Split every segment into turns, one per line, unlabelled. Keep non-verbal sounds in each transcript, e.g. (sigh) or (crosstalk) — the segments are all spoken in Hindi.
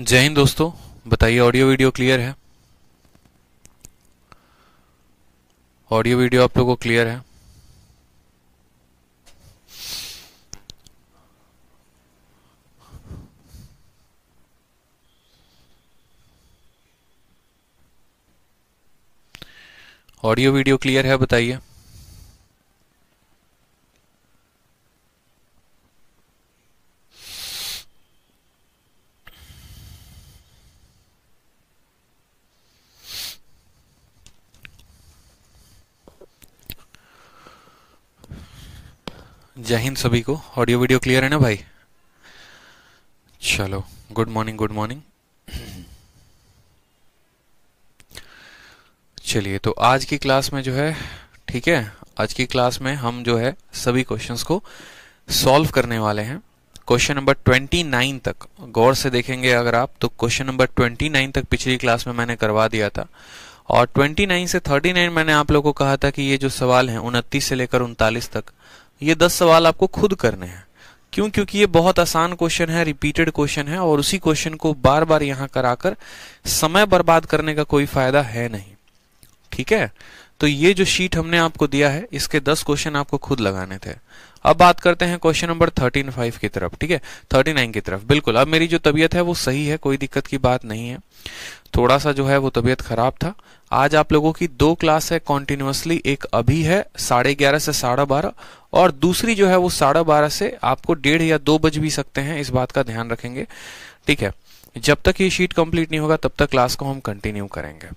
जय हिंद दोस्तों बताइए ऑडियो वीडियो क्लियर है ऑडियो वीडियो आप लोगों को क्लियर है ऑडियो वीडियो क्लियर है बताइए जय हिंद सभी को ऑडियो वीडियो क्लियर है ना भाई चलो गुड मॉर्निंग गुड मॉर्निंग चलिए तो आज की क्लास में जो है ठीक है आज की क्लास में हम जो है सभी क्वेश्चंस को सॉल्व करने वाले हैं क्वेश्चन नंबर 29 तक गौर से देखेंगे अगर आप तो क्वेश्चन नंबर 29 तक पिछली क्लास में मैंने करवा दिया था और 29 से 39 मैंने आप लोगों को कहा था कि ये जो सवाल है उनतीस से लेकर उनतालीस तक ये दस सवाल आपको खुद करने हैं क्यों क्योंकि ये बहुत आसान क्वेश्चन है रिपीटेड क्वेश्चन है और उसी क्वेश्चन को बार बार यहां कराकर समय बर्बाद करने का कोई फायदा है नहीं ठीक है तो ये जो शीट हमने आपको दिया है इसके दस क्वेश्चन आपको खुद लगाने थे अब बात करते हैं क्वेश्चन नंबर थर्टीन फाइव की तरफ ठीक है थर्टी नाइन की तरफ बिल्कुल अब मेरी जो तबीयत है वो सही है कोई दिक्कत की बात नहीं है थोड़ा सा जो है वो तबीयत खराब था आज आप लोगों की दो क्लास है कॉन्टिन्यूसली एक अभी है साढ़े ग्यारह से साढ़े बारह और दूसरी जो है वो साढ़े बारह से आपको डेढ़ या दो बज भी सकते हैं इस बात का ध्यान रखेंगे ठीक है जब तक ये शीट कंप्लीट नहीं होगा तब तक क्लास को हम कंटिन्यू करेंगे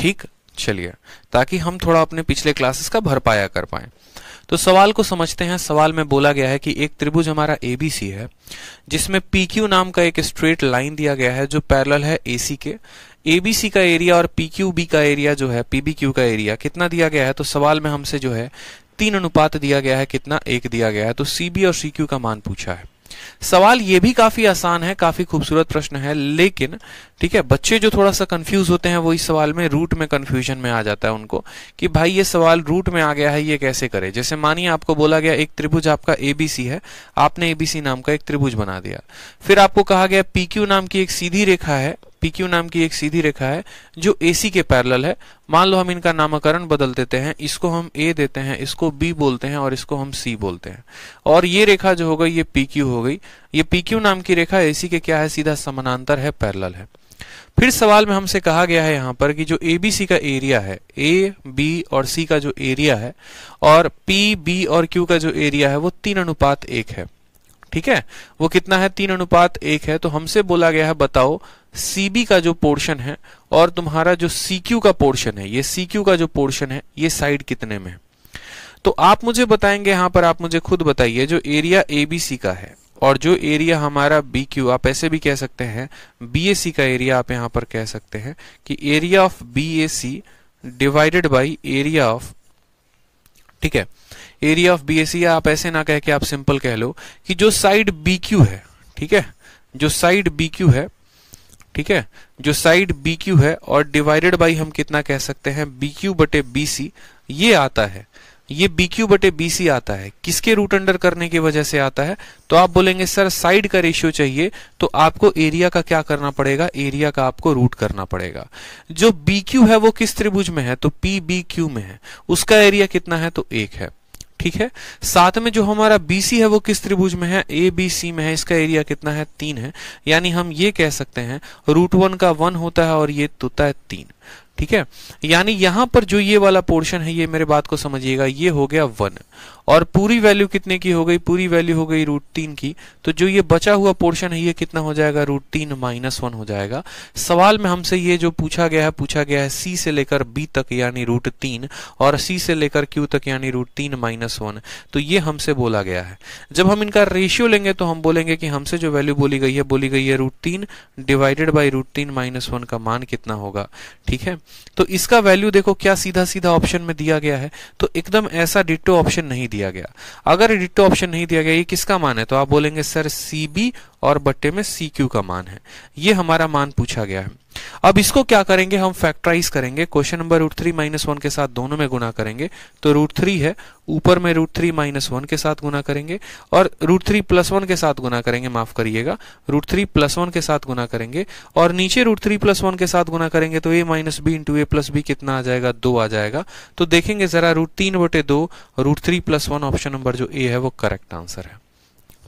ठीक चलिए ताकि हम थोड़ा अपने पिछले क्लासेस का भरपाया कर पाए तो सवाल को समझते हैं सवाल में बोला गया है कि एक त्रिभुज हमारा एबीसी है जिसमें PQ नाम का एक स्ट्रेट लाइन दिया गया है जो पैरेलल है एसी के एबीसी का एरिया और बी का एरिया जो है क्यू का एरिया कितना दिया गया है तो सवाल में हमसे जो है तीन अनुपात दिया गया है कितना एक दिया गया है तो सीबी और सीक्यू का मान पूछा है सवाल ये भी काफी आसान है काफी खूबसूरत प्रश्न है लेकिन ठीक है बच्चे जो थोड़ा सा कंफ्यूज होते हैं वो इस सवाल में रूट में कंफ्यूजन में आ जाता है उनको कि भाई ये सवाल रूट में आ गया है ये कैसे करे जैसे मानिए आपको बोला गया एक त्रिभुज आपका एबीसी है आपने एबीसी नाम का एक त्रिभुज बना दिया फिर आपको कहा गया पीक्यू नाम की एक सीधी रेखा है PQ नाम की एक सीधी रेखा है जो AC के पैरेलल है मान लो हम इनका नामकरण बदल देते हैं इसको हम A देते हैं इसको B बोलते हैं और इसको हम C बोलते हैं और ये रेखा जो हो गई ये PQ हो गई ये PQ नाम की रेखा AC के क्या है सीधा समानांतर है पैरेलल है फिर सवाल में हमसे कहा गया है यहाँ पर कि जो ए बी सी का एरिया है ए बी और सी का जो एरिया है और पी बी और क्यू का जो एरिया है वो तीन अनुपात एक है ठीक है वो कितना है तीन अनुपात एक है तो हमसे बोला गया है बताओ सीबी का जो पोर्शन है और तुम्हारा जो सी का पोर्शन है ये सीक्यू का जो पोर्शन है ये साइड कितने में तो आप मुझे बताएंगे यहां पर आप मुझे खुद बताइए जो एरिया एबीसी का है और जो एरिया हमारा बी क्यू आप ऐसे भी कह सकते हैं बी का एरिया आप यहां पर कह सकते हैं कि area of B A C divided by area of ठीक है area of B A C आप ऐसे ना कह के आप सिंपल कह लो कि जो साइड बी क्यू है ठीक है जो साइड बी क्यू है ठीक है जो साइड बी क्यू है और डिवाइडेड बाई हम कितना कह सकते हैं बी क्यू बटे बी सी ये आता है ये बी क्यू बटे बी सी आता है किसके रूट अंडर करने की वजह से आता है तो आप बोलेंगे सर साइड का रेशियो चाहिए तो आपको एरिया का क्या करना पड़ेगा एरिया का आपको रूट करना पड़ेगा जो बी क्यू है वो किस त्रिभुज में है तो पी बी क्यू में है उसका एरिया कितना है तो एक है ठीक है साथ में जो हमारा बीसी है वो किस त्रिभुज में है ए बी सी में है इसका एरिया कितना है तीन है यानी हम ये कह सकते हैं रूट वन का वन होता है और ये तोता है तीन ठीक है यानी यहां पर जो ये वाला पोर्शन है ये मेरे बात को समझिएगा ये हो गया वन और पूरी वैल्यू कितने की हो गई पूरी वैल्यू हो गई रूट तीन की तो जो ये बचा हुआ पोर्शन है ये कितना हो जाएगा रूट तीन माइनस वन हो जाएगा सवाल में हमसे ये जो पूछा गया है पूछा गया है सी से लेकर बी तक यानी रूट तीन और सी से लेकर क्यू तक यानी रूट तीन माइनस वन तो ये हमसे बोला गया है जब हम इनका रेशियो लेंगे तो हम बोलेंगे कि हमसे जो वैल्यू बोली गई है बोली गई है रूट तीन डिवाइडेड बाई रूट तीन माइनस वन का मान कितना होगा ठीक है तो इसका वैल्यू देखो क्या सीधा सीधा ऑप्शन में दिया गया है तो एकदम ऐसा डिटो ऑप्शन नहीं दिया दिया गया अगर डिट्टो ऑप्शन नहीं दिया गया ये किसका मान है तो आप बोलेंगे सर सी बी और बट्टे में सी क्यू का मान है ये हमारा मान पूछा गया है अब इसको क्या करेंगे हम फैक्टराइज करेंगे question number root three minus one के साथ दोनों में गुना करेंगे तो रूट थ्री है ऊपर में रूट थ्री माइनस वन के साथ गुना करेंगे और रूट थ्री प्लस वन के साथ गुना करेंगे माफ करिएगा रूट थ्री प्लस वन के साथ गुना करेंगे और नीचे रूट थ्री प्लस वन के साथ गुना करेंगे तो A minus B into A plus B कितना आ जाएगा दो आ जाएगा तो देखेंगे जरा रूट तीन बटे दो root three plus one option number जो ए है वो करेक्ट आंसर है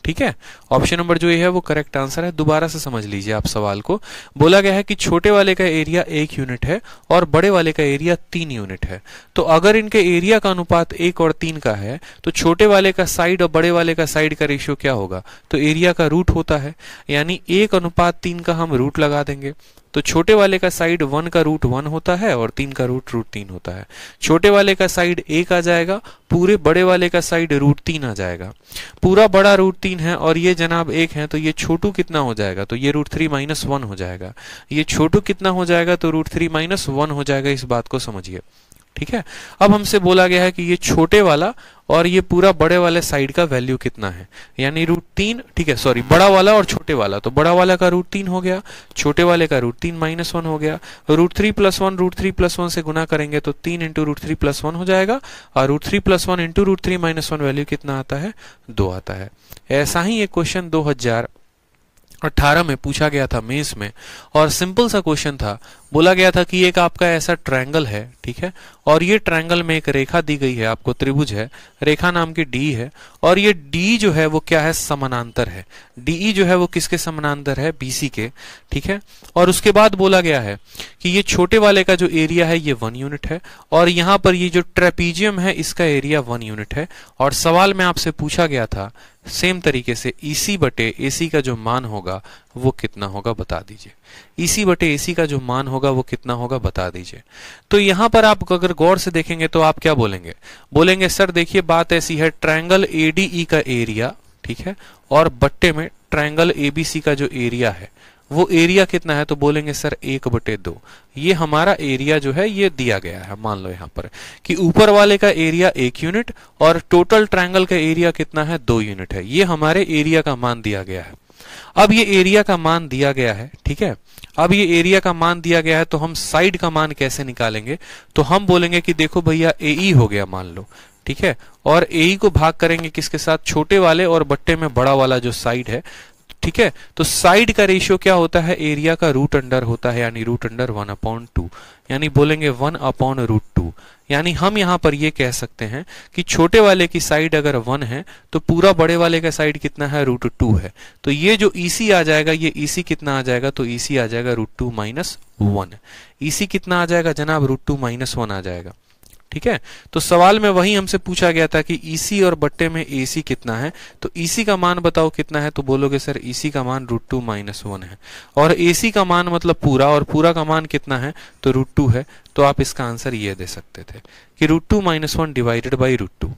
ठीक है ऑप्शन नंबर जो ये है वो करेक्ट आंसर है दोबारा से समझ लीजिए आप सवाल को बोला गया है कि छोटे वाले का एरिया एक यूनिट है और बड़े वाले का एरिया तीन यूनिट है तो अगर इनके एरिया का अनुपात एक और तीन का है तो छोटे वाले का साइड और बड़े वाले का साइड का रेशियो क्या होगा तो एरिया का रूट होता है यानी एक अनुपात तीन का हम रूट लगा देंगे तो छोटे वाले का साइड वन का रूट वन होता है और तीन का रूट रूट तीन होता है छोटे वाले का साइड एक आ जाएगा पूरे बड़े वाले का साइड रूट तीन आ जाएगा पूरा बड़ा रूट तीन है और ये जनाब एक है तो ये छोटू कितना हो जाएगा तो ये रूट थ्री माइनस वन हो जाएगा ये छोटू कितना हो जाएगा तो रूट थ्री माइनस वन हो जाएगा इस बात को समझिए ठीक है अब हमसे बोला गया है कि ये छोटे वाला और ये पूरा बड़े वाले साइड का वैल्यू कितना है यानी रूट तीन ठीक है सॉरी बड़ा वाला और छोटे वाला तो बड़ा वाला का रूट तीन हो गया छोटे वाले का रूट तीन माइनस वन हो गया root three plus one root three plus one से गुना करेंगे तो तीन into root three plus one हो जाएगा और root three plus one into root three minus one value कितना आता है दो आता है ऐसा ही एक क्वेश्चन दो हजार अट्ठारह में पूछा गया था मेंस में और सिंपल सा क्वेश्चन था बोला गया था कि एक आपका ऐसा ट्रायंगल है ठीक है और ये ट्रायंगल में एक रेखा दी गई है आपको त्रिभुज है रेखा नाम की डी है और ये डी जो है वो क्या है समानांतर है डी जो है वो किसके समानांतर है बीसी के ठीक है और उसके बाद बोला गया है कि ये छोटे वाले का जो एरिया है ये वन यूनिट है और यहाँ पर ये जो ट्रेपीजियम है इसका एरिया वन यूनिट है और सवाल में आपसे पूछा गया था सेम तरीके से ई e सी बटे ए सी का जो मान होगा वो कितना होगा बता दीजिए ई e सी बटे ए सी का जो मान होगा वो कितना होगा बता दीजिए तो यहां पर आप अगर गौर से देखेंगे तो आप क्या बोलेंगे बोलेंगे सर देखिए बात ऐसी है ट्रायंगल ए डी ई का एरिया ठीक है और बट्टे में ट्रायंगल ए बी सी का जो एरिया है वो एरिया कितना है तो बोलेंगे सर एक बटे दो ये हमारा एरिया जो है ये दिया गया है मान लो यहाँ पर कि ऊपर वाले का एरिया एक यूनिट और टोटल ट्रायंगल का एरिया कितना है दो यूनिट है ये हमारे एरिया का मान दिया गया है अब ये एरिया का मान दिया गया है ठीक है अब ये एरिया का मान दिया गया है तो हम साइड का मान कैसे निकालेंगे तो हम बोलेंगे कि देखो भैया ए e हो गया मान लो ठीक है और ए e को भाग करेंगे किसके साथ छोटे वाले और बट्टे में बड़ा वाला जो साइड है ठीक है तो साइड का रेशियो क्या होता है एरिया का रूट अंडर होता है यानी root under one upon two यानी बोलेंगे वन अपॉन रूट टू यानी हम यहां पर ये कह सकते हैं कि छोटे वाले की साइड अगर वन है तो पूरा बड़े वाले का साइड कितना है रूट टू है तो ये जो ईसी e आ जाएगा ये ईसी e कितना आ जाएगा तो ईसी e आ जाएगा रूट टू माइनस वन ईसी कितना आ जाएगा जनाब रूट टू माइनस वन आ जाएगा ठीक है तो सवाल में वही हमसे पूछा गया था कि ईसी e और बट्टे में एसी कितना है तो ईसी e का मान बताओ कितना है तो बोलोगे सर ईसी e का मान रूट टू माइनस वन है और एसी का मान मतलब पूरा और पूरा का मान कितना है तो रूट टू है तो आप इसका आंसर ये दे सकते थे कि root two minus one divided by root two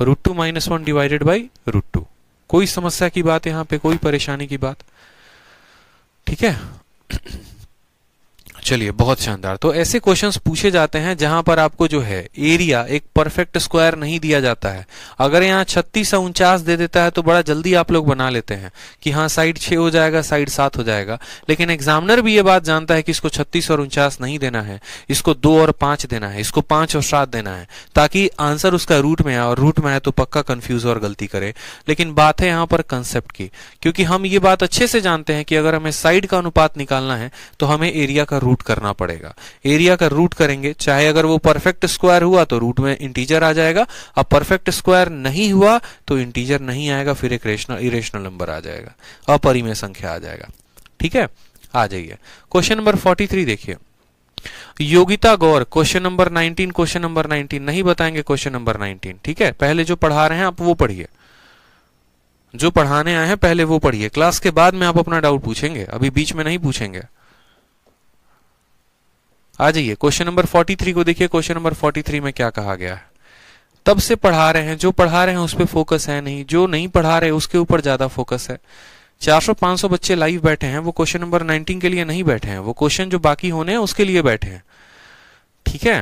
root two minus one divided by root two कोई समस्या की बात यहां पे कोई परेशानी की बात ठीक है चलिए बहुत शानदार तो ऐसे क्वेश्चंस पूछे जाते हैं जहां पर आपको जो है एरिया एक परफेक्ट स्क्वायर नहीं दिया जाता है अगर यहाँ छत्तीस या उनचास दे देता है तो बड़ा जल्दी आप लोग बना लेते हैं कि हाँ साइड छह हो जाएगा साइड सात हो जाएगा लेकिन एग्जामिनर भी ये बात जानता है कि इसको छत्तीस और उनचास नहीं देना है इसको दो और पांच देना है इसको पांच और सात देना है ताकि आंसर उसका रूट में आए और रूट में आए तो पक्का कन्फ्यूज और गलती करे लेकिन बात है यहाँ पर कंसेप्ट की क्योंकि हम ये बात अच्छे से जानते हैं कि अगर हमें साइड का अनुपात निकालना है तो हमें एरिया का रूट रूट करना पड़ेगा एरिया का रूट करेंगे चाहे अगर वो परफेक्ट स्क्वायर हुआ तो रूट में इंटीजर आ जाएगा अब परफेक्ट स्क्वायर नहीं हुआ तो इंटीजर नहीं आएगा फिर एक रेशनल इरेशनल नंबर आ जाएगा अपरिमय संख्या आ जाएगा ठीक है आ जाइए क्वेश्चन नंबर फोर्टी देखिए योगिता गौर क्वेश्चन नंबर 19 क्वेश्चन नंबर 19 नहीं बताएंगे क्वेश्चन नंबर 19 ठीक है पहले जो पढ़ा रहे हैं आप वो पढ़िए जो पढ़ाने आए हैं पहले वो पढ़िए क्लास के बाद में आप अपना डाउट पूछेंगे अभी बीच में नहीं पूछेंगे आ जाइए क्वेश्चन नंबर 43 को देखिए क्वेश्चन नंबर 43 में क्या कहा गया है तब से पढ़ा रहे हैं जो पढ़ा रहे हैं उस पर फोकस है नहीं जो नहीं पढ़ा रहे उसके ऊपर ज्यादा फोकस है 400-500 बच्चे लाइव बैठे हैं वो क्वेश्चन नंबर 19 के लिए नहीं बैठे हैं वो क्वेश्चन जो बाकी होने हैं उसके लिए बैठे हैं ठीक है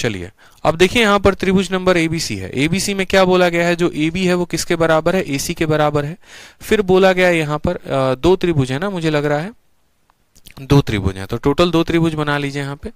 चलिए अब देखिए यहां पर त्रिभुज नंबर एबीसी है एबीसी में क्या बोला गया है जो ए बी है वो किसके बराबर है एसी के बराबर है फिर बोला गया यहाँ पर दो त्रिभुज है ना मुझे लग रहा है दो त्रिभुज है तो टोटल दो त्रिभुज बना लीजिए यहाँ पे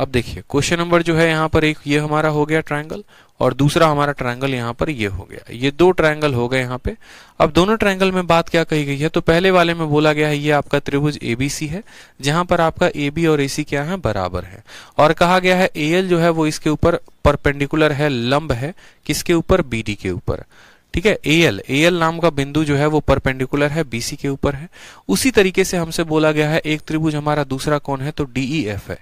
अब देखिए क्वेश्चन नंबर जो है यहाँ पर एक ये हमारा हो गया ट्रायंगल और दूसरा हमारा ट्रायंगल यहाँ पर ये हो गया ये दो ट्रायंगल हो गए यहाँ पे अब दोनों ट्रायंगल में बात क्या कही गई है तो पहले वाले में बोला गया है ये आपका त्रिभुज एबीसी है जहां पर आपका ए बी और ए सी क्या है बराबर है और कहा गया है ए एल जो है वो इसके ऊपर परपेंडिकुलर है लंब है किसके ऊपर बी डी के ऊपर ठीक है ए एल ए एल नाम का बिंदु जो है वो परपेंडिकुलर है बीसी के ऊपर है उसी तरीके से हमसे बोला गया है एक त्रिभुज हमारा दूसरा कौन है तो डीई एफ e है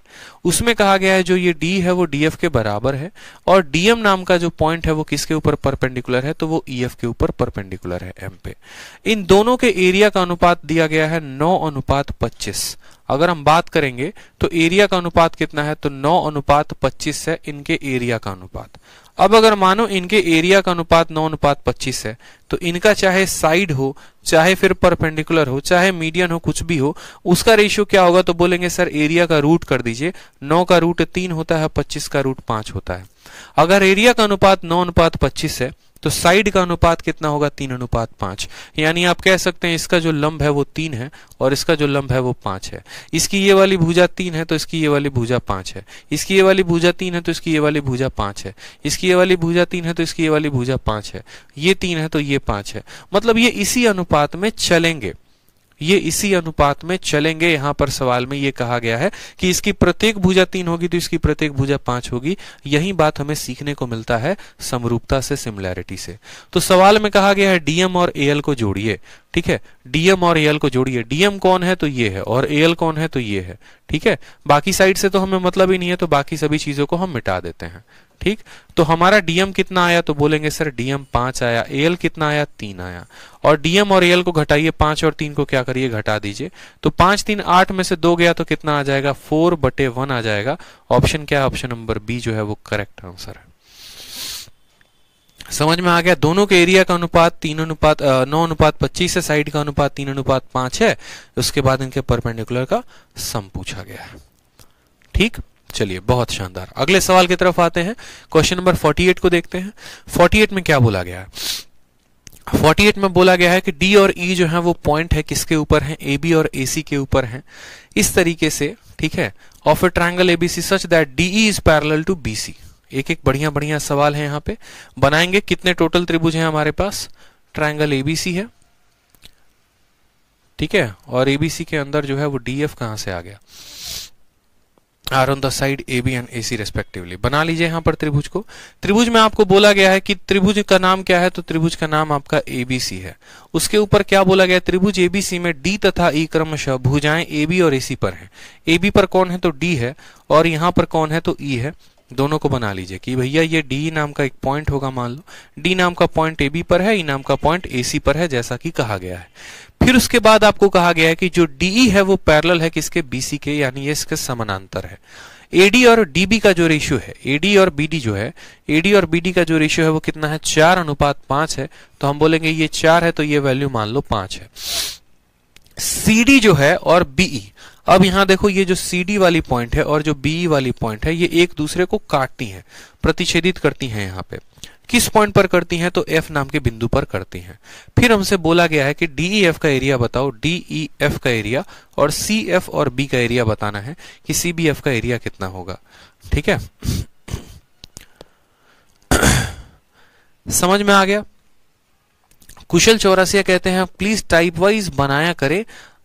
उसमें कहा गया है जो ये डी है वो एफ के बराबर है और डीएम नाम का जो पॉइंट है वो किसके ऊपर परपेंडिकुलर है तो वो ई e एफ के ऊपर परपेंडिकुलर है एम पे इन दोनों के एरिया का अनुपात दिया गया है नौ अनुपात पच्चीस अगर हम बात करेंगे तो एरिया का अनुपात कितना है तो नौ अनुपात पच्चीस है इनके एरिया का अनुपात अब अगर मानो इनके एरिया का अनुपात नौ अनुपात पच्चीस है तो इनका चाहे साइड हो चाहे फिर परपेंडिकुलर हो चाहे मीडियन हो कुछ भी हो उसका रेशियो क्या होगा तो बोलेंगे सर एरिया का रूट कर दीजिए नौ का रूट तीन होता है पच्चीस का रूट पांच होता है अगर एरिया का अनुपात नौ अनुपात पच्चीस है तो साइड का अनुपात कितना होगा तीन अनुपात पांच यानी आप कह सकते हैं इसका जो लंब है वो तीन है और इसका जो लंब है वो पांच है इसकी ये वाली भुजा तीन है तो इसकी ये वाली भुजा पांच है इसकी ये वाली भुजा तीन है तो इसकी ये वाली भुजा पांच है इसकी ये वाली भुजा तीन है तो इसकी ये वाली भुजा पांच है ये तीन है तो ये पांच है मतलब ये इसी अनुपात में चलेंगे ये इसी अनुपात में चलेंगे यहां पर सवाल में ये कहा गया है कि इसकी प्रत्येक भुजा तीन होगी तो इसकी प्रत्येक भुजा पांच होगी यही बात हमें सीखने को मिलता है समरूपता से सिमिलैरिटी से तो सवाल में कहा गया है डीएम और एएल को जोड़िए ठीक है डीएम और एल को जोड़िए डीएम कौन है तो ये है और एएल कौन है तो ये है ठीक है बाकी साइड से तो हमें मतलब ही नहीं है तो बाकी सभी चीजों को हम मिटा देते हैं ठीक तो हमारा डीएम कितना आया तो बोलेंगे सर डीएम पांच आया एल कितना आया तीन आया और डीएम और एल को घटाइए पांच और तीन को क्या करिए घटा दीजिए तो पांच तीन आठ में से दो गया तो कितना आ जाएगा फोर बटे वन आ जाएगा ऑप्शन क्या है ऑप्शन नंबर बी जो है वो करेक्ट आंसर है समझ में आ गया दोनों के एरिया का अनुपात तीन अनुपात नौ अनुपात पच्चीस है साइड का अनुपात तीन अनुपात पांच है उसके बाद इनके परपेंडिकुलर का सम पूछा गया है ठीक चलिए बहुत शानदार अगले सवाल की तरफ आते हैं क्वेश्चन नंबर 48 को देखते हैं 48 में क्या बोला गया है 48 में बोला गया है कि डी और ई e जो है वो पॉइंट है किसके ऊपर है ए बी और ए सी के ऊपर है इस तरीके से ठीक है of a triangle ABC such that D E is parallel to B C एक एक बढ़िया बढ़िया सवाल है यहाँ पे बनाएंगे कितने टोटल त्रिभुज हैं हमारे पास ट्राइंगल एबीसी है ठीक है और एबीसी के अंदर जो है वो डी एफ कहाँ से आ गया R on the side A B and A C respectively बना लीजिए यहाँ पर त्रिभुज को त्रिभुज में आपको बोला गया है कि त्रिभुज का नाम क्या है तो त्रिभुज का नाम आपका ए बी सी है उसके ऊपर क्या बोला गया त्रिभुज ए बी सी में डी तथा ई e क्रमश क्रमशः भुजाएं ए बी और ए सी पर हैं ए बी पर कौन है तो डी है और यहाँ पर कौन है तो ई e है दोनों को बना लीजिए कि भैया ये डी नाम का एक पॉइंट होगा मान लो डी नाम का पॉइंट ए बी पर है ई e नाम का पॉइंट ए सी पर है जैसा कि कहा गया है फिर उसके बाद आपको कहा गया है कि जो डी e है वो पैरल है किसके बीसी के यानी ये इसके समानांतर है एडी और डीबी का जो रेशियो है एडी और बीडी जो है एडी और बीडी का जो रेशियो है वो कितना है चार अनुपात पांच है तो हम बोलेंगे ये चार है तो ये वैल्यू मान लो पांच है सीडी जो है और बीई अब यहां देखो ये जो सी डी वाली पॉइंट है और जो बी वाली पॉइंट है ये एक दूसरे को काटती हैं प्रतिषेधित करती हैं यहाँ पे किस पॉइंट पर करती हैं तो एफ नाम के बिंदु पर करती हैं फिर हमसे बोला गया है कि एफ e का एरिया बताओ एफ e का एरिया और सी एफ और बी का एरिया बताना है कि सी बी एफ का एरिया कितना होगा ठीक है (coughs) समझ में आ गया कुशल चौरासिया कहते हैं प्लीज टाइप वाइज बनाया करें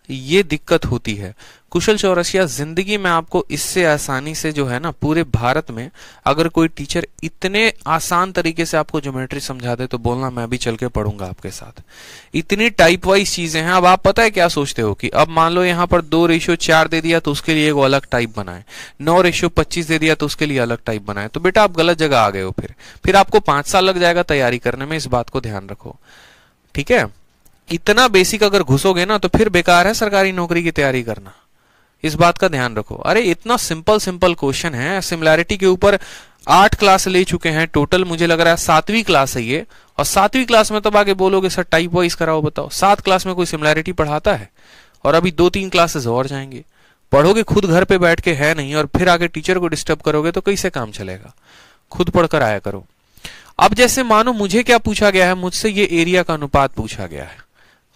ये दिक्कत होती है कुशल चौरसिया जिंदगी में आपको इससे आसानी से जो है ना पूरे भारत में अगर कोई टीचर इतने आसान तरीके से आपको ज्योमेट्री समझा दे तो बोलना मैं भी चल के पढ़ूंगा आपके साथ इतनी टाइप वाइज चीजें हैं अब आप पता है क्या सोचते हो कि अब मान लो यहाँ पर दो रेशियो चार दे दिया तो उसके लिए एक अलग टाइप बनाए नौ रेशियो पच्चीस दे दिया तो उसके लिए अलग टाइप बनाए तो बेटा आप गलत जगह आ गए हो फिर फिर आपको पांच साल लग जाएगा तैयारी करने में इस बात को ध्यान रखो ठीक है इतना बेसिक अगर घुसोगे ना तो फिर बेकार है सरकारी नौकरी की तैयारी करना इस बात का ध्यान रखो अरे इतना सिंपल सिंपल क्वेश्चन है सिमिलैरिटी के ऊपर आठ क्लास ले चुके हैं टोटल मुझे लग रहा है सातवीं क्लास है ये और सातवीं क्लास में तब आगे बोलोगे सर टाइप वाइज कराओ बताओ सात क्लास में कोई सिमिलैरिटी पढ़ाता है और अभी दो तीन क्लासेस और जाएंगे पढ़ोगे खुद घर पे बैठ के है नहीं और फिर आगे टीचर को डिस्टर्ब करोगे तो कैसे काम चलेगा खुद पढ़कर आया करो अब जैसे मानो मुझे क्या पूछा गया है मुझसे ये एरिया का अनुपात पूछा गया है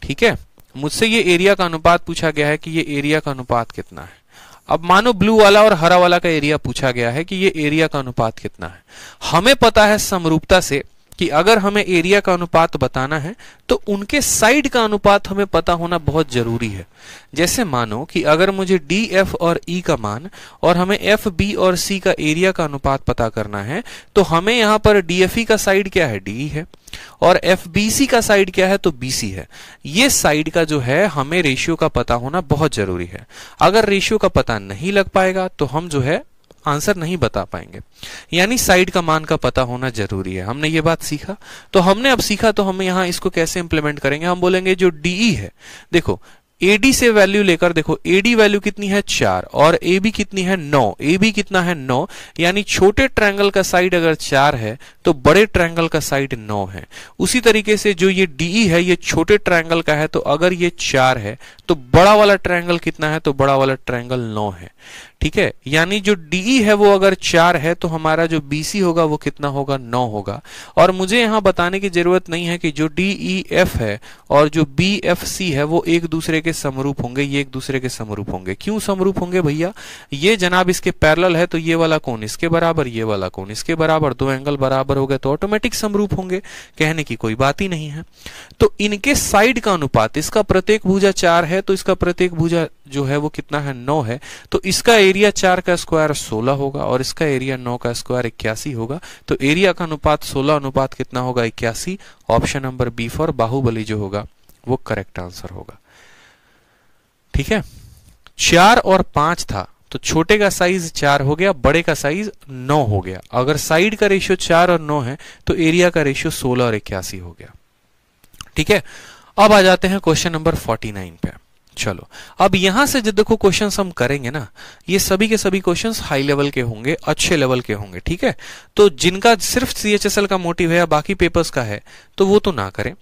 ठीक है मुझसे ये एरिया का अनुपात पूछा गया है कि ये एरिया का अनुपात कितना है अब मानो ब्लू वाला और हरा वाला का एरिया पूछा गया है कि ये एरिया का अनुपात कितना है हमें पता है समरूपता से कि अगर हमें एरिया का अनुपात बताना है तो उनके साइड का अनुपात हमें पता होना बहुत जरूरी है जैसे मानो कि अगर मुझे डी एफ और ई e का मान और हमें एफ बी और सी का एरिया का अनुपात पता करना है तो हमें यहां पर डी एफ ई का साइड क्या है डी है और एफ बी सी का साइड क्या है तो बी सी है ये साइड का जो है हमें रेशियो का पता होना बहुत जरूरी है अगर रेशियो का पता नहीं लग पाएगा तो हम जो है आंसर नहीं बता पाएंगे यानी साइड का मान का पता होना जरूरी है हमने ये बात सीखा तो हमने अब सीखा तो हम यहां इसको कैसे इंप्लीमेंट करेंगे हम बोलेंगे जो डीई e है देखो एडी से वैल्यू लेकर देखो एडी वैल्यू कितनी है चार और ए बी कितनी है नौ ए बी कितना है नौ यानी छोटे ट्रायंगल का साइड अगर चार है तो बड़े ट्रायंगल का साइड नौ है उसी तरीके से जो ये डीई e है ये छोटे ट्रायंगल का है तो अगर ये चार है तो बड़ा वाला ट्रायंगल कितना है तो बड़ा वाला ट्रायंगल नौ है ठीक है यानी जो डी है वो अगर चार है तो हमारा जो बीसी होगा वो कितना होगा नौ होगा और मुझे यहां बताने की जरूरत नहीं है कि जो डी एफ e, है और जो बी एफ सी है वो एक दूसरे के समरूप होंगे ये एक दूसरे के समरूप होंगे क्यों समरूप होंगे भैया ये जनाब इसके पैरल है तो ये वाला कौन इसके बराबर ये वाला कौन इसके बराबर दो एंगल बराबर हो गए तो ऑटोमेटिक समरूप होंगे कहने की कोई बात ही नहीं है तो इनके साइड का अनुपात इसका प्रत्येक भूजा चार है तो इसका प्रत्येक भूजा जो है वो कितना है नौ है तो इसका एरिया चार का स्क्वायर सोलह होगा और इसका एरिया नौ का स्क्वायर इक्यासी होगा तो एरिया का अनुपात सोलह अनुपात कितना होगा इक्यासी option number B for Baahubali जो होगा वो करेक्ट आंसर होगा ठीक है चार और पांच था तो छोटे का साइज चार हो गया बड़े का साइज नौ हो गया अगर साइड का रेशियो चार और नौ है तो एरिया का रेशियो सोलह और इक्यासी हो गया ठीक है अब आ जाते हैं क्वेश्चन नंबर फोर्टी नाइन पे चलो अब यहां से जो देखो क्वेश्चन हम करेंगे ना ये सभी के सभी क्वेश्चन हाई लेवल के होंगे अच्छे लेवल के होंगे ठीक है तो जिनका सिर्फ सी का मोटिव है या बाकी पेपर्स का है तो वो तो ना करें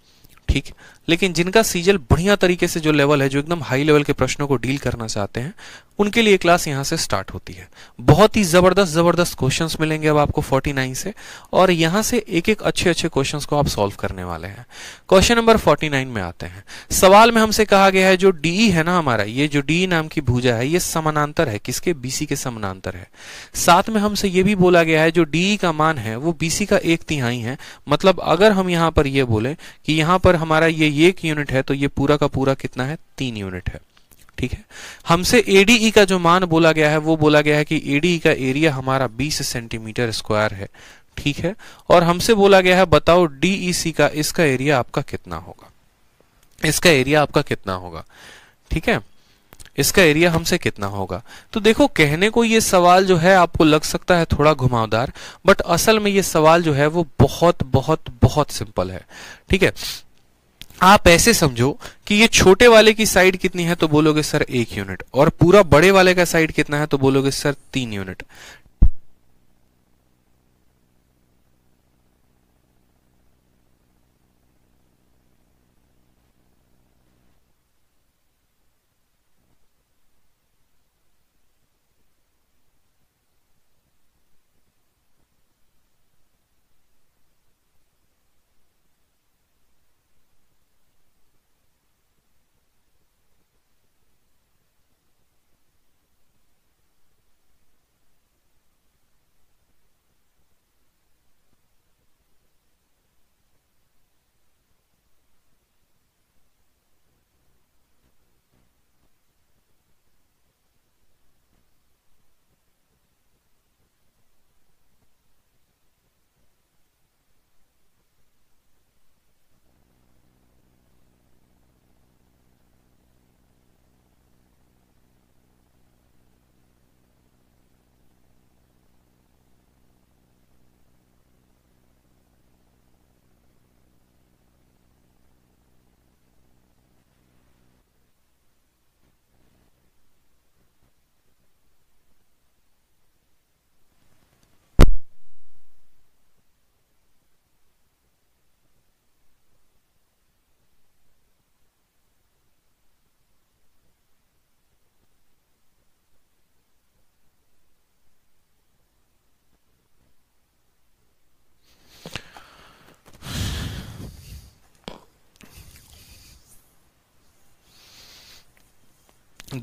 ठीक लेकिन जिनका सीजल बढ़िया तरीके से जो लेवल है जो एकदम हाई लेवल के प्रश्नों को डील करना चाहते हैं उनके लिए क्लास यहाँ से स्टार्ट होती है बहुत ही जबरदस्त जबरदस्त क्वेश्चन मिलेंगे अब आपको 49 से और यहां से एक एक अच्छे अच्छे क्वेश्चन को आप सॉल्व करने वाले हैं क्वेश्चन नंबर 49 में आते हैं सवाल में हमसे कहा गया है जो डीई है ना हमारा ये जो डी नाम की भूजा है ये समानांतर है किसके बीसी के समानांतर है साथ में हमसे ये भी बोला गया है जो डीई का मान है वो बीसी का एक तिहाई है मतलब अगर हम यहां पर ये बोले कि यहां पर हमारा ये ये एक यूनिट है तो ये पूरा का पूरा कितना है तीन यूनिट है ठीक है हमसे एडीई e का जो मान बोला गया है वो बोला गया है कि एडीई e का एरिया हमारा 20 सेंटीमीटर स्क्वायर है ठीक है और हमसे बोला गया है बताओ डीईसी e का इसका एरिया आपका कितना होगा इसका एरिया आपका कितना होगा ठीक है इसका एरिया हमसे कितना होगा तो देखो कहने को ये सवाल जो है आपको लग सकता है थोड़ा घुमावदार बट असल में ये सवाल जो है वो बहुत बहुत बहुत सिंपल है ठीक है आप ऐसे समझो कि ये छोटे वाले की साइड कितनी है तो बोलोगे सर एक यूनिट और पूरा बड़े वाले का साइड कितना है तो बोलोगे सर तीन यूनिट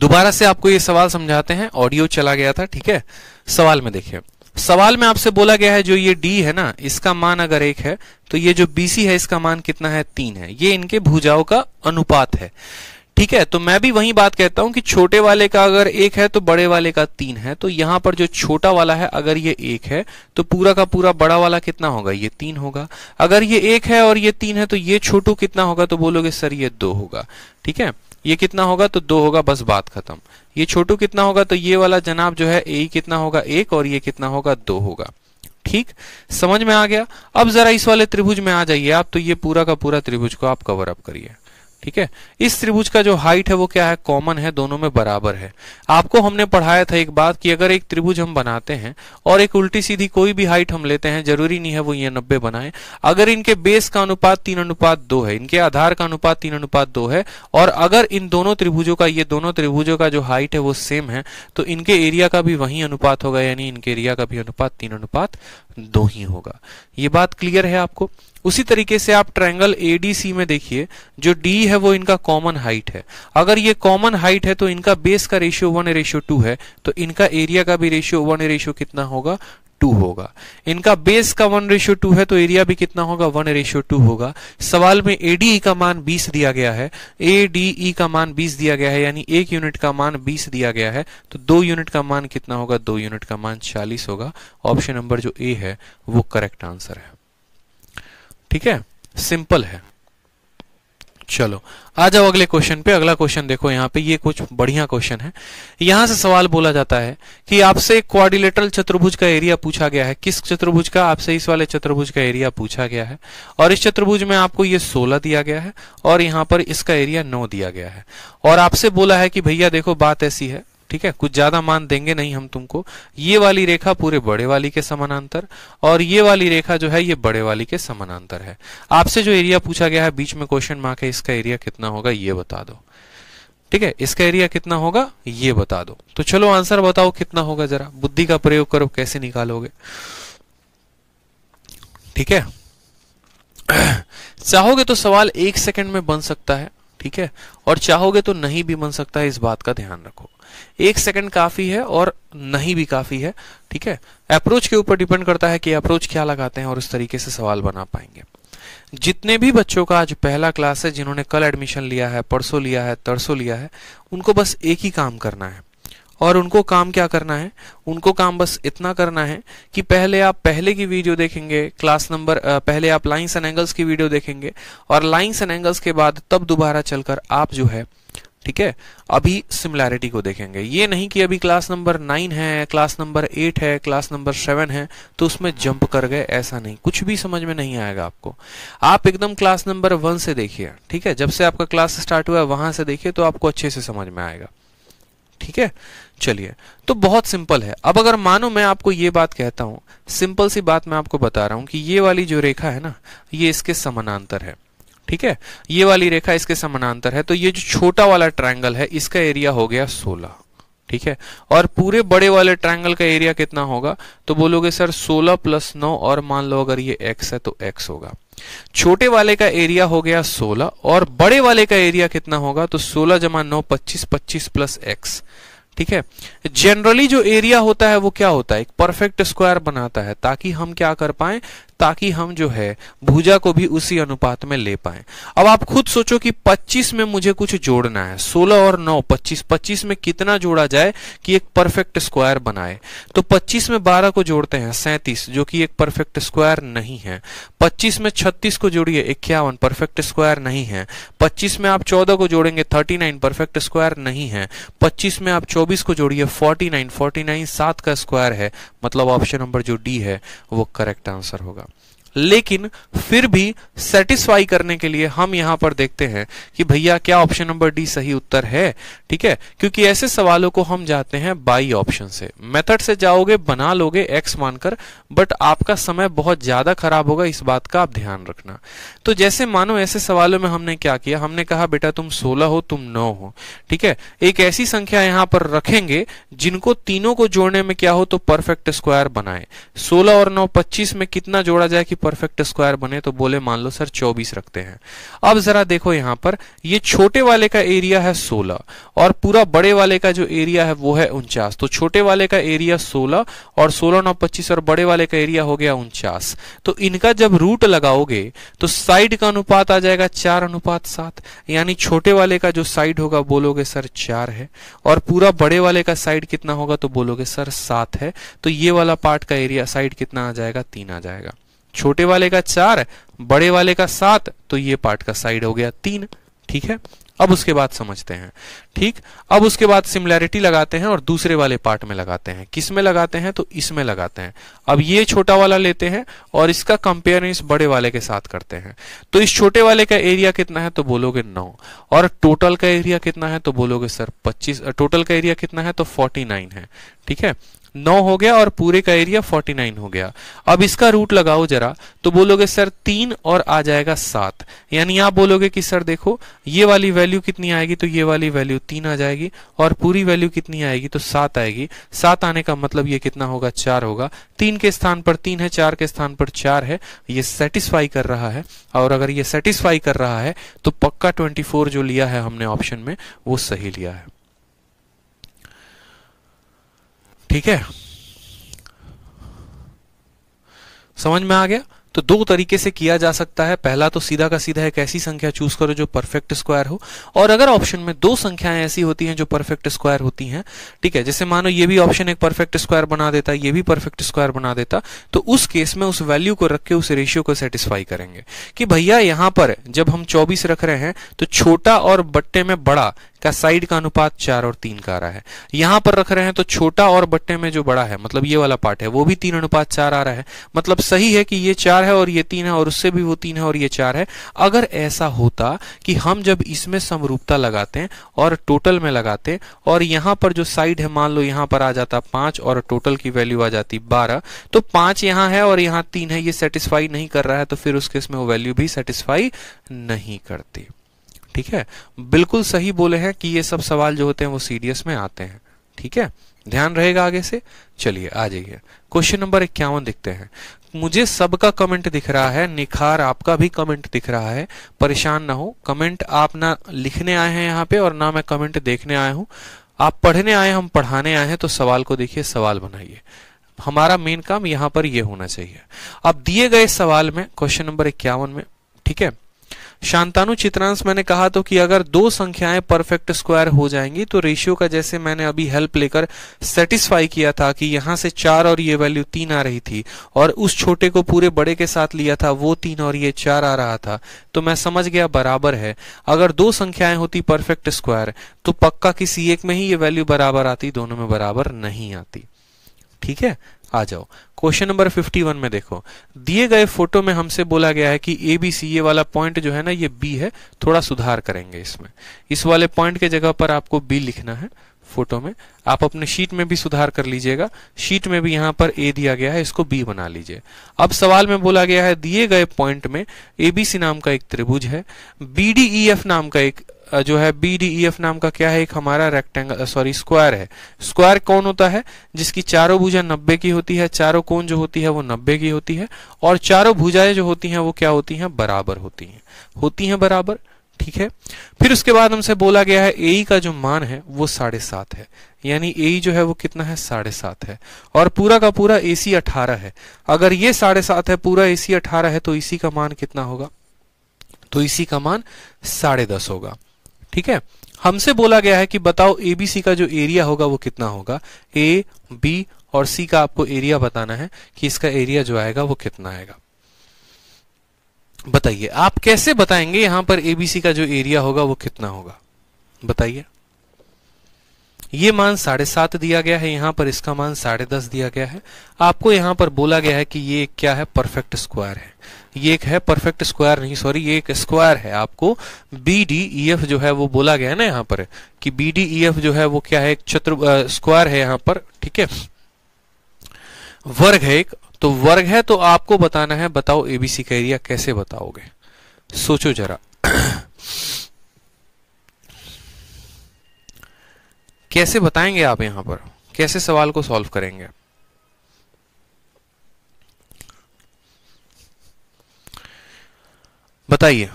दोबारा से आपको ये सवाल समझाते हैं ऑडियो चला गया था ठीक है सवाल में देखिए सवाल में आपसे बोला गया है जो ये डी है ना इसका मान अगर एक है तो ये जो बीसी है इसका मान कितना है तीन है ये इनके भुजाओं का अनुपात है ठीक है तो मैं भी वही बात कहता हूं कि छोटे वाले का अगर एक है तो बड़े वाले का तीन है तो यहां पर जो छोटा वाला है अगर ये एक है तो पूरा का पूरा बड़ा वाला कितना होगा ये तीन होगा अगर ये एक है और ये तीन है तो ये छोटू कितना होगा तो बोलोगे सर ये दो होगा ठीक है ये कितना होगा तो दो होगा बस बात खत्म ये छोटू कितना होगा तो ये वाला जनाब जो है ए कितना होगा एक और ये कितना होगा दो होगा ठीक समझ में आ गया अब जरा इस वाले त्रिभुज में आ जाइए आप तो ये पूरा का पूरा त्रिभुज को आप कवर अप करिए ठीक है इस त्रिभुज का जो हाइट है वो क्या है कॉमन है दोनों में बराबर है आपको हमने पढ़ाया था एक बात कि अगर एक त्रिभुज हम बनाते हैं और एक उल्टी सीधी कोई भी हाइट हम लेते हैं जरूरी नहीं है वो ये नब्बे बनाए अगर इनके बेस का अनुपात तीन अनुपात दो है इनके आधार का अनुपात तीन अनुपात दो है और अगर इन दोनों त्रिभुजों का ये दोनों त्रिभुजों का जो हाइट है वो सेम है तो इनके एरिया का भी वही अनुपात होगा यानी इनके एरिया का भी अनुपात तीन अनुपात दो ही होगा ये बात क्लियर है आपको उसी तरीके से आप ट्रायंगल एडीसी में देखिए जो डी है वो इनका कॉमन हाइट है अगर ये कॉमन हाइट है तो इनका बेस का रेशियो वन रेशियो टू है तो इनका एरिया का भी रेशियो वन रेशियो कितना होगा टू होगा इनका बेस का वन रेशियो टू है तो एरिया भी कितना होगा वन रेशियो टू होगा सवाल में एडीई का मान बीस दिया गया है एडीई का मान बीस दिया गया है यानी एक यूनिट का मान बीस दिया गया है तो दो यूनिट का मान कितना होगा दो यूनिट का मान चालीस होगा ऑप्शन नंबर जो ए है वो करेक्ट आंसर है ठीक है सिंपल है चलो आ जाओ अगले क्वेश्चन पे अगला क्वेश्चन देखो यहाँ पे ये कुछ बढ़िया क्वेश्चन है यहाँ से सवाल बोला जाता है कि आपसे क्वारिलेटर चतुर्भुज का एरिया पूछा गया है किस चतुर्भुज का आपसे इस वाले चतुर्भुज का एरिया पूछा गया है और इस चतुर्भुज में आपको ये सोलह दिया गया है और यहाँ पर इसका एरिया नौ दिया गया है और आपसे बोला है कि भैया देखो बात ऐसी है ठीक है कुछ ज्यादा मान देंगे नहीं हम तुमको ये वाली रेखा पूरे बड़े वाली के समानांतर और ये वाली रेखा जो है ये बड़े वाली के समानांतर है आपसे जो एरिया पूछा गया है बीच में क्वेश्चन मार्क है इसका एरिया कितना होगा ये बता दो ठीक है इसका एरिया कितना होगा ये बता दो तो चलो आंसर बताओ कितना होगा जरा बुद्धि का प्रयोग करो कैसे निकालोगे ठीक है (clears throat) चाहोगे तो सवाल एक सेकंड में बन सकता है ठीक है और चाहोगे तो नहीं भी बन सकता है इस बात का ध्यान रखो एक सेकंड काफी है और नहीं भी काफी है ठीक है अप्रोच के ऊपर डिपेंड करता है कि अप्रोच क्या लगाते हैं और इस तरीके से सवाल बना पाएंगे जितने भी बच्चों का आज पहला क्लास है जिन्होंने कल एडमिशन लिया है परसों लिया है तरसों लिया है उनको बस एक ही काम करना है और उनको काम क्या करना है उनको काम बस इतना करना है कि पहले आप पहले की वीडियो देखेंगे क्लास नंबर पहले आप लाइंस एंड एंगल्स की वीडियो देखेंगे और लाइंस एंड एंगल्स के बाद तब दोबारा चलकर आप जो है ठीक है अभी सिमिलैरिटी को देखेंगे ये नहीं कि अभी क्लास नंबर नाइन है क्लास नंबर एट है क्लास नंबर सेवन है तो उसमें जंप कर गए ऐसा नहीं कुछ भी समझ में नहीं आएगा आपको आप एकदम क्लास नंबर वन से देखिए ठीक है जब से आपका क्लास स्टार्ट हुआ है वहां से देखिए तो आपको अच्छे से समझ में आएगा ठीक है चलिए तो बहुत सिंपल है अब अगर मानो मैं आपको ये बात कहता हूं सिंपल सी बात मैं आपको बता रहा हूं कि ये वाली जो रेखा है ना ये इसके समानांतर है ठीक है ये वाली रेखा इसके समानांतर है तो ये जो छोटा वाला ट्रायंगल है इसका एरिया हो गया सोलह ठीक है और पूरे बड़े वाले ट्रायंगल का एरिया कितना होगा तो बोलोगे सर 16 प्लस नौ और मान लो अगर ये x है तो x होगा छोटे वाले का एरिया हो गया 16 और बड़े वाले का एरिया कितना होगा तो सोलह जमा नौ पच्चीस पच्चीस प्लस एक्स ठीक है जनरली जो एरिया होता है वो क्या होता है एक परफेक्ट स्क्वायर बनाता है ताकि हम क्या कर पाए ताकि हम जो है भुजा को भी उसी अनुपात में ले पाए अब आप खुद सोचो कि 25 में मुझे कुछ जोड़ना है 16 और 9 25 25 में कितना जोड़ा जाए कि एक परफेक्ट स्क्वायर बनाए तो 25 में 12 को जोड़ते हैं 37 जो कि एक परफेक्ट स्क्वायर नहीं है 25 में 36 को जोड़िए इक्यावन परफेक्ट स्क्वायर नहीं है 25 में आप 14 को जोड़ेंगे 39 परफेक्ट स्क्वायर नहीं है 25 में आप 24 24 को जोड़िए फोर्टी नाइन फोर्टी नाइन सात का स्क्वायर है मतलब ऑप्शन नंबर जो डी है वो करेक्ट आंसर होगा लेकिन फिर भी सेटिस्फाई करने के लिए हम यहां पर देखते हैं कि भैया क्या ऑप्शन नंबर डी सही उत्तर है ठीक है क्योंकि ऐसे सवालों को हम जाते हैं बाई ऑप्शन से मेथड से जाओगे बना लोगे एक्स मानकर बट आपका समय बहुत ज्यादा खराब होगा इस बात का आप ध्यान रखना तो जैसे मानो ऐसे सवालों में हमने क्या किया हमने कहा बेटा तुम सोलह हो तुम नौ हो ठीक है एक ऐसी संख्या यहां पर रखेंगे जिनको तीनों को जोड़ने में क्या हो तो परफेक्ट स्क्वायर बनाए सोलह और नौ पच्चीस में कितना जोड़ा जाए कि परफेक्ट स्क्वायर बने तो बोले मान लो सर 24 रखते हैं अब जरा देखो यहां पर ये छोटे वाले का एरिया है 16 और पूरा बड़े वाले का जो एरिया है वो है उनचास तो छोटे वाले का एरिया 16 और 16 नौ पच्चीस और बड़े वाले का एरिया हो गया उनचास तो इनका जब रूट लगाओगे तो साइड का अनुपात आ जाएगा चार अनुपात सात यानी छोटे वाले का जो साइड होगा बोलोगे सर चार है और पूरा बड़े वाले का साइड कितना होगा तो बोलोगे सर सात है तो ये वाला पार्ट का एरिया साइड कितना आ जाएगा तीन आ जाएगा छोटे वाले का चार बड़े वाले का सात तो ये पार्ट का साइड हो गया तीन ठीक है अब उसके बाद समझते हैं ठीक अब उसके बाद सिमिलैरिटी लगाते हैं और दूसरे वाले पार्ट में लगाते हैं किस में लगाते हैं तो इसमें लगाते हैं अब ये छोटा वाला लेते हैं और इसका कंपेयर इस बड़े वाले के साथ करते हैं तो इस छोटे वाले का एरिया कितना है तो बोलोगे नौ और टोटल का एरिया कितना है तो बोलोगे सर पच्चीस टोटल का एरिया कितना है तो फोर्टी है ठीक है नौ हो गया और पूरे का एरिया फोर्टी नाइन हो गया अब इसका रूट लगाओ जरा तो बोलोगे सर तीन और आ जाएगा सात यानी आप बोलोगे कि सर देखो ये वाली वैल्यू कितनी आएगी तो ये वाली वैल्यू तीन आ जाएगी और पूरी वैल्यू कितनी आएगी तो सात आएगी सात आने का मतलब ये कितना होगा चार होगा तीन के स्थान पर तीन है चार के स्थान पर चार है ये सेटिस्फाई कर रहा है और अगर ये सेटिस्फाई कर रहा है तो पक्का ट्वेंटी जो लिया है हमने ऑप्शन में वो सही लिया है ठीक है समझ में आ गया तो दो तरीके से किया जा सकता है पहला तो सीधा का सीधा एक ऐसी संख्या चूज करो जो परफेक्ट स्क्वायर हो और अगर ऑप्शन में दो संख्याएं ऐसी होती हैं जो परफेक्ट स्क्वायर होती हैं ठीक है जैसे मानो ये भी ऑप्शन एक परफेक्ट स्क्वायर बना देता ये भी परफेक्ट स्क्वायर बना देता तो उस केस में उस वैल्यू को रख के उस रेशियो को सेटिस्फाई करेंगे कि भैया यहां पर जब हम चौबीस रख रहे हैं तो छोटा और बट्टे में बड़ा का साइड का अनुपात चार और तीन का आ रहा है यहां पर रख रहे हैं तो छोटा और बट्टे में जो बड़ा है मतलब ये वाला पार्ट है वो भी तीन अनुपात चार आ रहा है मतलब सही है कि ये चार चार है और ये तीन है और उससे भी वो तीन है और ये चार है अगर ऐसा होता कि हम जब इसमें समरूपता लगाते हैं और टोटल में लगाते हैं और यहां पर जो साइड है मान लो यहां पर आ जाता पांच और टोटल की वैल्यू आ जाती बारह तो पांच यहां है और यहां तीन है ये सेटिस्फाई नहीं कर रहा है तो फिर उसके इसमें वो वैल्यू भी सेटिस्फाई नहीं करती ठीक है बिल्कुल सही बोले हैं कि ये सब सवाल जो होते हैं वो सीडीएस में आते हैं ठीक है ध्यान रहेगा आगे से चलिए आ जाइए क्वेश्चन नंबर इक्यावन देखते हैं मुझे सबका कमेंट दिख रहा है निखार आपका भी कमेंट दिख रहा है परेशान ना हो कमेंट आप ना लिखने आए हैं यहाँ पे और ना मैं कमेंट देखने आया हूँ आप पढ़ने आए हम पढ़ाने आए हैं तो सवाल को देखिए सवाल बनाइए हमारा मेन काम यहाँ पर ये होना चाहिए अब दिए गए सवाल में क्वेश्चन नंबर इक्यावन में ठीक है शांतानु चित्रांश मैंने कहा तो कि अगर दो संख्याएं परफेक्ट स्क्वायर हो जाएंगी तो रेशियो का जैसे मैंने अभी हेल्प लेकर सेटिस्फाई किया था कि यहां से चार और ये वैल्यू तीन आ रही थी और उस छोटे को पूरे बड़े के साथ लिया था वो तीन और ये चार आ रहा था तो मैं समझ गया बराबर है अगर दो संख्याएं होती परफेक्ट स्क्वायर तो पक्का किसी एक में ही ये वैल्यू बराबर आती दोनों में बराबर नहीं आती ठीक है आ जाओ क्वेश्चन नंबर 51 में देखो दिए गए फोटो में हमसे बोला गया है कि ए बी सी ये वाला पॉइंट जो है ना ये बी है थोड़ा सुधार करेंगे इसमें इस वाले पॉइंट के जगह पर आपको बी लिखना है फोटो में आप अपने शीट में भी सुधार कर लीजिएगा शीट में भी यहाँ पर ए दिया गया है इसको बी बना लीजिए अब सवाल में बोला गया है दिए गए पॉइंट में एबीसी नाम का एक त्रिभुज है बीडीईएफ e, नाम का एक जो है बी डी ई एफ नाम का क्या है एक हमारा रेक्टेंगल सॉरी स्क्वायर है स्क्वायर कौन होता है जिसकी चारों भुजा नब्बे की होती है चारों कोण जो होती है वो नब्बे की होती है और चारों भुजाएं जो होती हैं वो क्या होती हैं बराबर होती हैं होती हैं बराबर ठीक है फिर उसके बाद हमसे बोला गया है ए का जो मान है वो साढ़े सात है यानी ए जो है वो कितना है साढ़े सात है और पूरा का पूरा ए सी अठारह है अगर ये साढ़े सात है पूरा ए सी अठारह है तो इसी का मान कितना होगा तो इसी का मान साढ़े दस होगा ठीक है हमसे बोला गया है कि बताओ एबीसी का जो एरिया होगा वो कितना होगा ए बी और सी का आपको एरिया बताना है कि इसका एरिया जो आएगा वो कितना आएगा बताइए आप कैसे बताएंगे यहां पर एबीसी का जो एरिया होगा वो कितना होगा बताइए ये मान साढ़े सात दिया गया है यहां पर इसका मान साढ़े दस दिया गया है आपको यहां पर बोला गया है कि ये क्या है परफेक्ट स्क्वायर है ये एक है परफेक्ट स्क्वायर नहीं सॉरी ये एक स्क्वायर है आपको बी डी ई एफ जो है वो बोला गया है ना यहाँ पर कि बी डी ई एफ जो है वो क्या है एक चतुर स्क्वायर है यहाँ पर ठीक है वर्ग है एक तो वर्ग है तो आपको बताना है बताओ एबीसी का एरिया कैसे बताओगे सोचो जरा कैसे बताएंगे आप यहां पर कैसे सवाल को सॉल्व करेंगे बताइए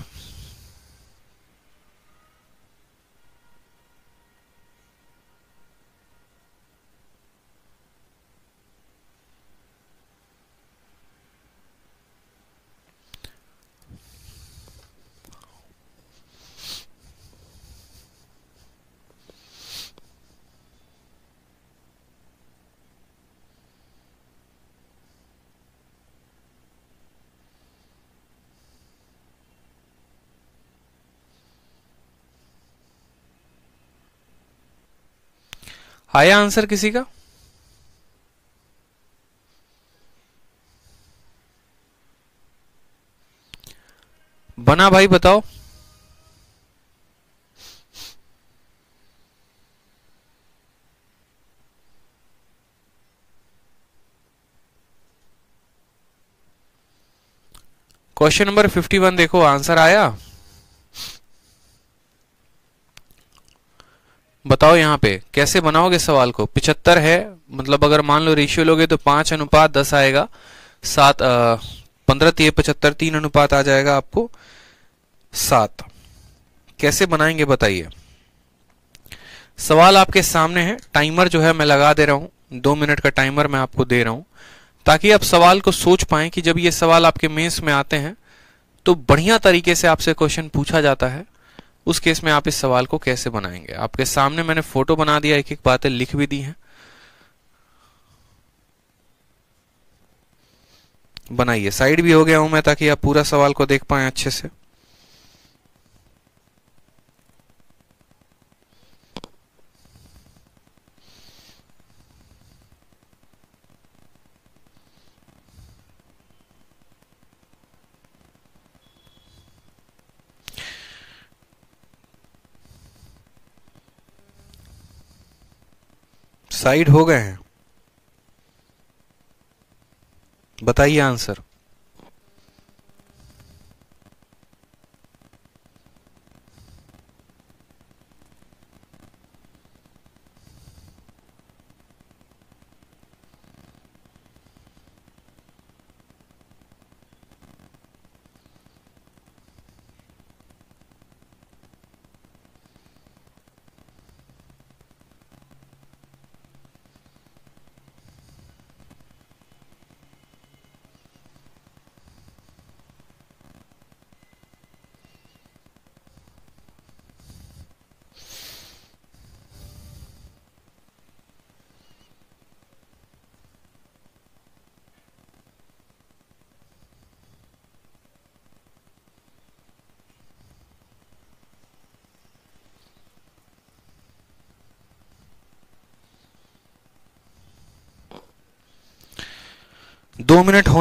आया आंसर किसी का बना भाई बताओ क्वेश्चन नंबर 51 देखो आंसर आया बताओ यहाँ पे कैसे बनाओगे सवाल को पिछहत्तर है मतलब अगर मान लो रेशियो लोगे तो पांच अनुपात दस आएगा सात पंद्रह तीय तो पचहत्तर तीन अनुपात आ जाएगा आपको सात कैसे बनाएंगे बताइए सवाल आपके सामने है टाइमर जो है मैं लगा दे रहा हूं दो मिनट का टाइमर मैं आपको दे रहा हूं ताकि आप सवाल को सोच पाए कि जब ये सवाल आपके मेंस में आते हैं तो बढ़िया तरीके से आपसे क्वेश्चन पूछा जाता है उस केस में आप इस सवाल को कैसे बनाएंगे आपके सामने मैंने फोटो बना दिया एक एक बातें लिख भी दी हैं बनाइए साइड भी हो गया हूं मैं ताकि आप पूरा सवाल को देख पाए अच्छे से डिसाइड हो गए हैं बताइए आंसर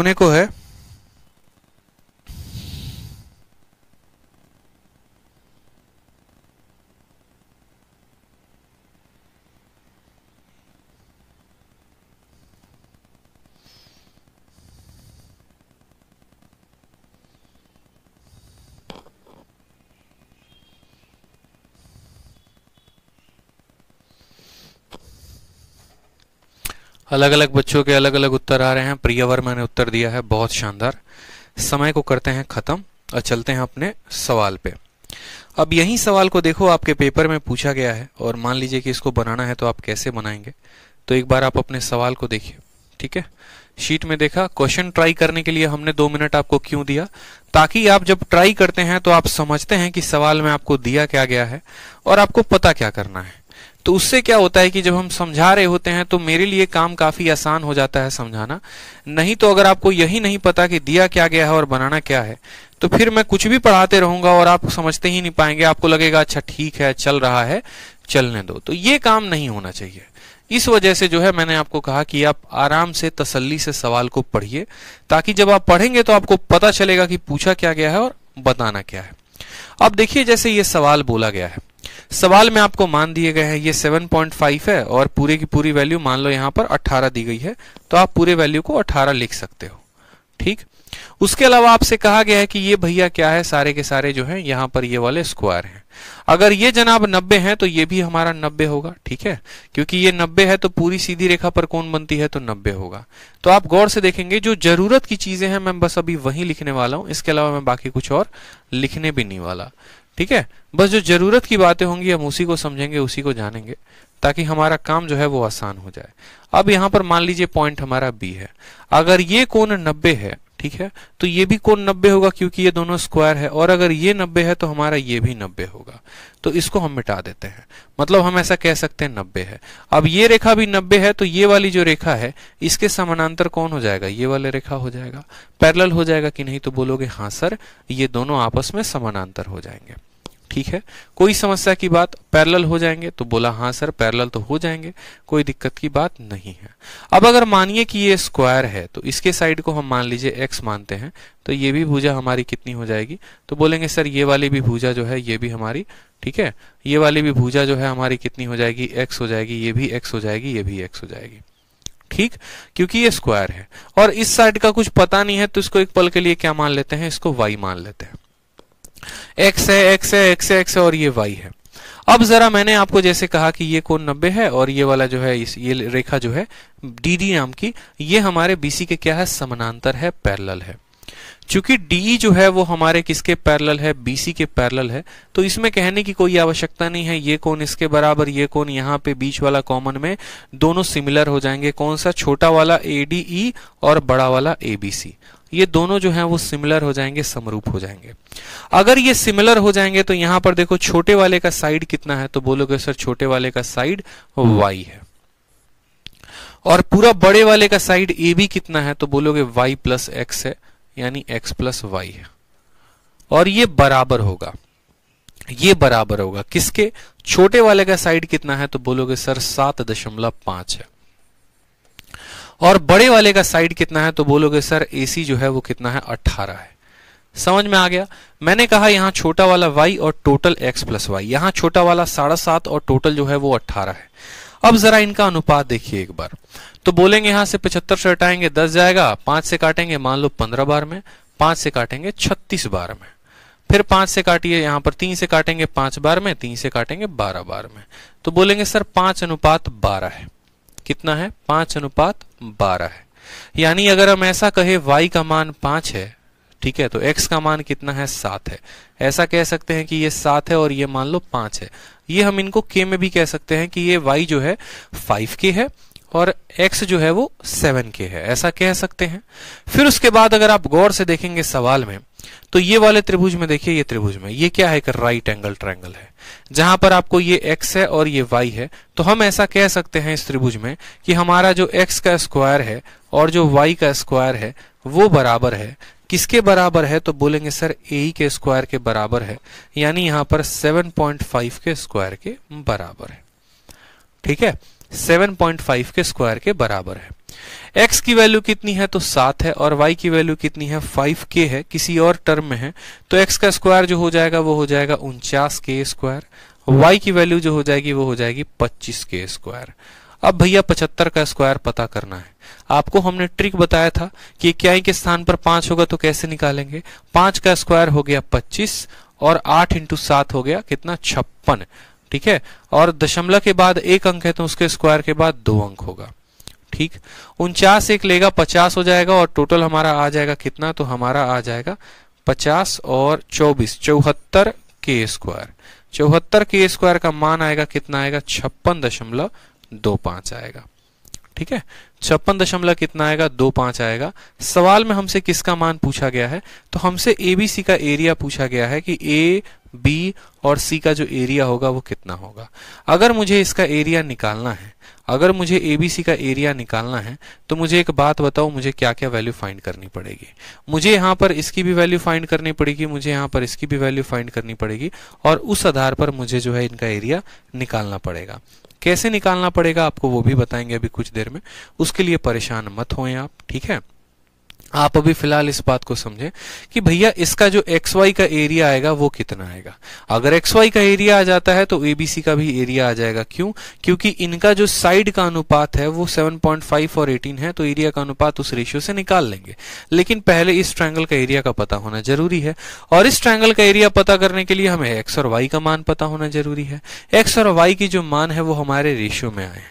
negocio अलग अलग बच्चों के अलग अलग उत्तर आ रहे हैं प्रियवर मैंने उत्तर दिया है बहुत शानदार समय को करते हैं खत्म और चलते हैं अपने सवाल पे अब यही सवाल को देखो आपके पेपर में पूछा गया है और मान लीजिए कि इसको बनाना है तो आप कैसे बनाएंगे तो एक बार आप अपने सवाल को देखिए ठीक है शीट में देखा क्वेश्चन ट्राई करने के लिए हमने दो मिनट आपको क्यों दिया ताकि आप जब ट्राई करते हैं तो आप समझते हैं कि सवाल में आपको दिया क्या गया है और आपको पता क्या करना है तो उससे क्या होता है कि जब हम समझा रहे होते हैं तो मेरे लिए काम काफी आसान हो जाता है समझाना नहीं तो अगर आपको यही नहीं पता कि दिया क्या गया है और बनाना क्या है तो फिर मैं कुछ भी पढ़ाते रहूंगा और आप समझते ही नहीं पाएंगे आपको लगेगा अच्छा ठीक है चल रहा है चलने दो तो ये काम नहीं होना चाहिए इस वजह से जो है मैंने आपको कहा कि आप आराम से तसल्ली से सवाल को पढ़िए ताकि जब आप पढ़ेंगे तो आपको पता चलेगा कि पूछा क्या गया है और बताना क्या है अब देखिए जैसे ये सवाल बोला गया है सवाल में आपको मान दिए गए हैं ये 7.5 है और पूरे की पूरी वैल्यू मान लो यहां पर 18 दी गई है तो आप पूरे वैल्यू को 18 लिख सकते हो ठीक उसके अलावा आपसे कहा गया है कि ये भैया क्या है सारे के सारे जो है यहाँ पर ये वाले स्क्वायर हैं अगर ये जनाब 90 है तो ये भी हमारा 90 होगा ठीक है क्योंकि ये 90 है तो पूरी सीधी रेखा पर कौन बनती है तो 90 होगा तो आप गौर से देखेंगे जो जरूरत की चीजें हैं मैं बस अभी वही लिखने वाला हूं इसके अलावा मैं बाकी कुछ और लिखने भी नहीं वाला ठीक है बस जो जरूरत की बातें होंगी हम उसी को समझेंगे उसी को जानेंगे ताकि हमारा काम जो है वो आसान हो जाए अब यहां पर मान लीजिए पॉइंट हमारा बी है अगर ये कोण 90 है ठीक है तो ये भी कोण 90 होगा क्योंकि ये दोनों स्क्वायर है और अगर ये 90 है तो हमारा ये भी 90 होगा तो इसको हम मिटा देते हैं मतलब हम ऐसा कह सकते हैं 90 है अब ये रेखा भी 90 है तो ये वाली जो रेखा है इसके समानांतर कौन हो जाएगा ये वाले रेखा हो जाएगा पैरल हो जाएगा कि नहीं तो बोलोगे हाँ सर ये दोनों आपस में समानांतर हो जाएंगे ठीक है कोई समस्या की बात पैरल हो जाएंगे तो बोला हाँ सर पैरल तो हो जाएंगे कोई दिक्कत की बात नहीं है अब अगर मानिए कि ये स्क्वायर है तो इसके साइड को हम मान लीजिए एक्स मानते हैं तो ये भी भूजा हमारी कितनी हो जाएगी तो बोलेंगे सर ये वाली भी भूजा जो है ये भी हमारी ठीक है ये वाली भी भूजा जो है हमारी कितनी हो जाएगी एक्स हो जाएगी ये भी एक्स हो जाएगी ये भी एक्स हो जाएगी ठीक क्योंकि ये स्क्वायर है और इस साइड का कुछ पता नहीं है तो इसको एक पल के लिए क्या मान लेते हैं इसको वाई मान लेते हैं एक्स है एक्स है एक्स है एक्स है और ये वाई है अब जरा मैंने आपको जैसे कहा कि ये कोण 90 है और ये वाला जो है इस ये रेखा जो है डी नाम की ये हमारे बीसी के क्या है समानांतर है पैरल है चूंकि डी e जो है वो हमारे किसके पैरल है बीसी के पैरल है तो इसमें कहने की कोई आवश्यकता नहीं है ये कोण इसके बराबर ये कोण यहाँ पे बीच वाला कॉमन में दोनों सिमिलर हो जाएंगे कौन सा छोटा वाला ए डी ई और बड़ा वाला ए बी सी ये दोनों जो हैं वो सिमिलर हो जाएंगे समरूप हो जाएंगे अगर ये सिमिलर हो जाएंगे तो यहां पर देखो छोटे वाले का साइड कितना है तो बोलोगे सर छोटे वाले का साइड वाई है और पूरा बड़े वाले का साइड ए भी कितना है तो बोलोगे वाई प्लस एक्स है यानी एक्स प्लस वाई है और ये बराबर होगा ये बराबर होगा किसके छोटे वाले का साइड कितना है तो बोलोगे सर सात दशमलव पांच है और बड़े वाले का साइड कितना है तो बोलोगे सर ए जो है वो कितना है अट्ठारह है समझ में आ गया मैंने कहा यहाँ छोटा वाला वाई और टोटल एक्स प्लस वाई यहाँ छोटा वाला साढ़े सात और टोटल जो है वो अट्ठारह है अब जरा इनका अनुपात देखिए एक बार तो बोलेंगे यहां से पचहत्तर से हटाएंगे दस जाएगा पांच से काटेंगे मान लो पंद्रह बार में पांच से काटेंगे छत्तीस बार में फिर पांच से काटिए यहां पर तीन से काटेंगे पांच बार में तीन से काटेंगे बारह बार में तो बोलेंगे सर पांच अनुपात बारह है कितना है पांच अनुपात बारह है यानी अगर हम ऐसा कहे y का मान पांच है ठीक है तो x का मान कितना है सात है ऐसा कह सकते हैं कि ये सात है और ये मान लो पांच है ये हम इनको k में भी कह सकते हैं कि ये y जो है फाइव के है और x जो है वो सेवन के है ऐसा कह सकते हैं फिर उसके बाद अगर आप गौर से देखेंगे सवाल में तो ये वाले त्रिभुज में देखिए ये त्रिभुज में ये क्या है एक राइट एंगल ट्रायंगल है जहां पर आपको ये एक्स है और ये वाई है तो हम ऐसा कह सकते हैं इस त्रिभुज में कि हमारा जो एक्स का स्क्वायर है और जो वाई का स्क्वायर है वो बराबर है किसके बराबर है तो बोलेंगे सर ए के स्क्वायर के बराबर है यानी यहां पर सेवन के स्क्वायर के बराबर है ठीक है सेवन के स्क्वायर के बराबर है एक्स की वैल्यू कितनी है तो सात है और वाई की वैल्यू कितनी है फाइव के है किसी और टर्म में है तो एक्स का स्क्वायर जो हो जाएगा वो हो जाएगा उनचास के स्क्वायर वाई की वैल्यू जो हो जाएगी वो हो जाएगी पच्चीस के स्क्वायर अब भैया पचहत्तर का स्क्वायर पता करना है आपको हमने ट्रिक बताया था कि इक्याई के स्थान पर पांच होगा तो कैसे निकालेंगे पांच का स्क्वायर हो गया पच्चीस और आठ इंटू सात हो गया कितना छप्पन ठीक है और दशमलव के बाद एक अंक है तो उसके स्क्वायर के बाद दो अंक होगा ठीक उनचास एक लेगा पचास हो जाएगा और टोटल हमारा आ जाएगा कितना तो हमारा आ जाएगा पचास और चौबीस चौहत्तर के स्क्वायर चौहत्तर के स्क्वायर का मान आएगा कितना आएगा छप्पन दशमलव दो पांच आएगा ठीक है छप्पन दशमलव कितना आएगा दो पांच आएगा सवाल में हमसे किसका मान पूछा गया है तो हमसे ए बी सी का एरिया पूछा गया है कि ए बी और सी का जो एरिया होगा वो कितना होगा अगर मुझे इसका एरिया निकालना है अगर मुझे ए बी सी का एरिया निकालना है तो मुझे एक बात बताओ मुझे क्या क्या वैल्यू फाइंड करनी पड़ेगी मुझे यहाँ पर इसकी भी वैल्यू फाइंड करनी पड़ेगी मुझे यहाँ पर इसकी भी वैल्यू फाइंड करनी पड़ेगी और उस आधार पर मुझे जो है इनका एरिया निकालना पड़ेगा कैसे निकालना पड़ेगा आपको वो भी बताएंगे अभी कुछ देर में उसके लिए परेशान मत होएं आप ठीक है आप अभी फिलहाल इस बात को समझें कि भैया इसका जो एक्स वाई का एरिया आएगा वो कितना आएगा अगर एक्स वाई का एरिया आ जाता है तो एबीसी का भी एरिया आ जाएगा क्यों क्योंकि इनका जो साइड का अनुपात है वो 7.5 और 18 है तो एरिया का अनुपात उस रेशियो से निकाल लेंगे लेकिन पहले इस ट्रायंगल का एरिया का पता होना जरूरी है और इस ट्रायंगल का एरिया पता करने के लिए हमें एक्स और वाई का मान पता होना जरूरी है एक्स और वाई की जो मान है वो हमारे रेशियो में आए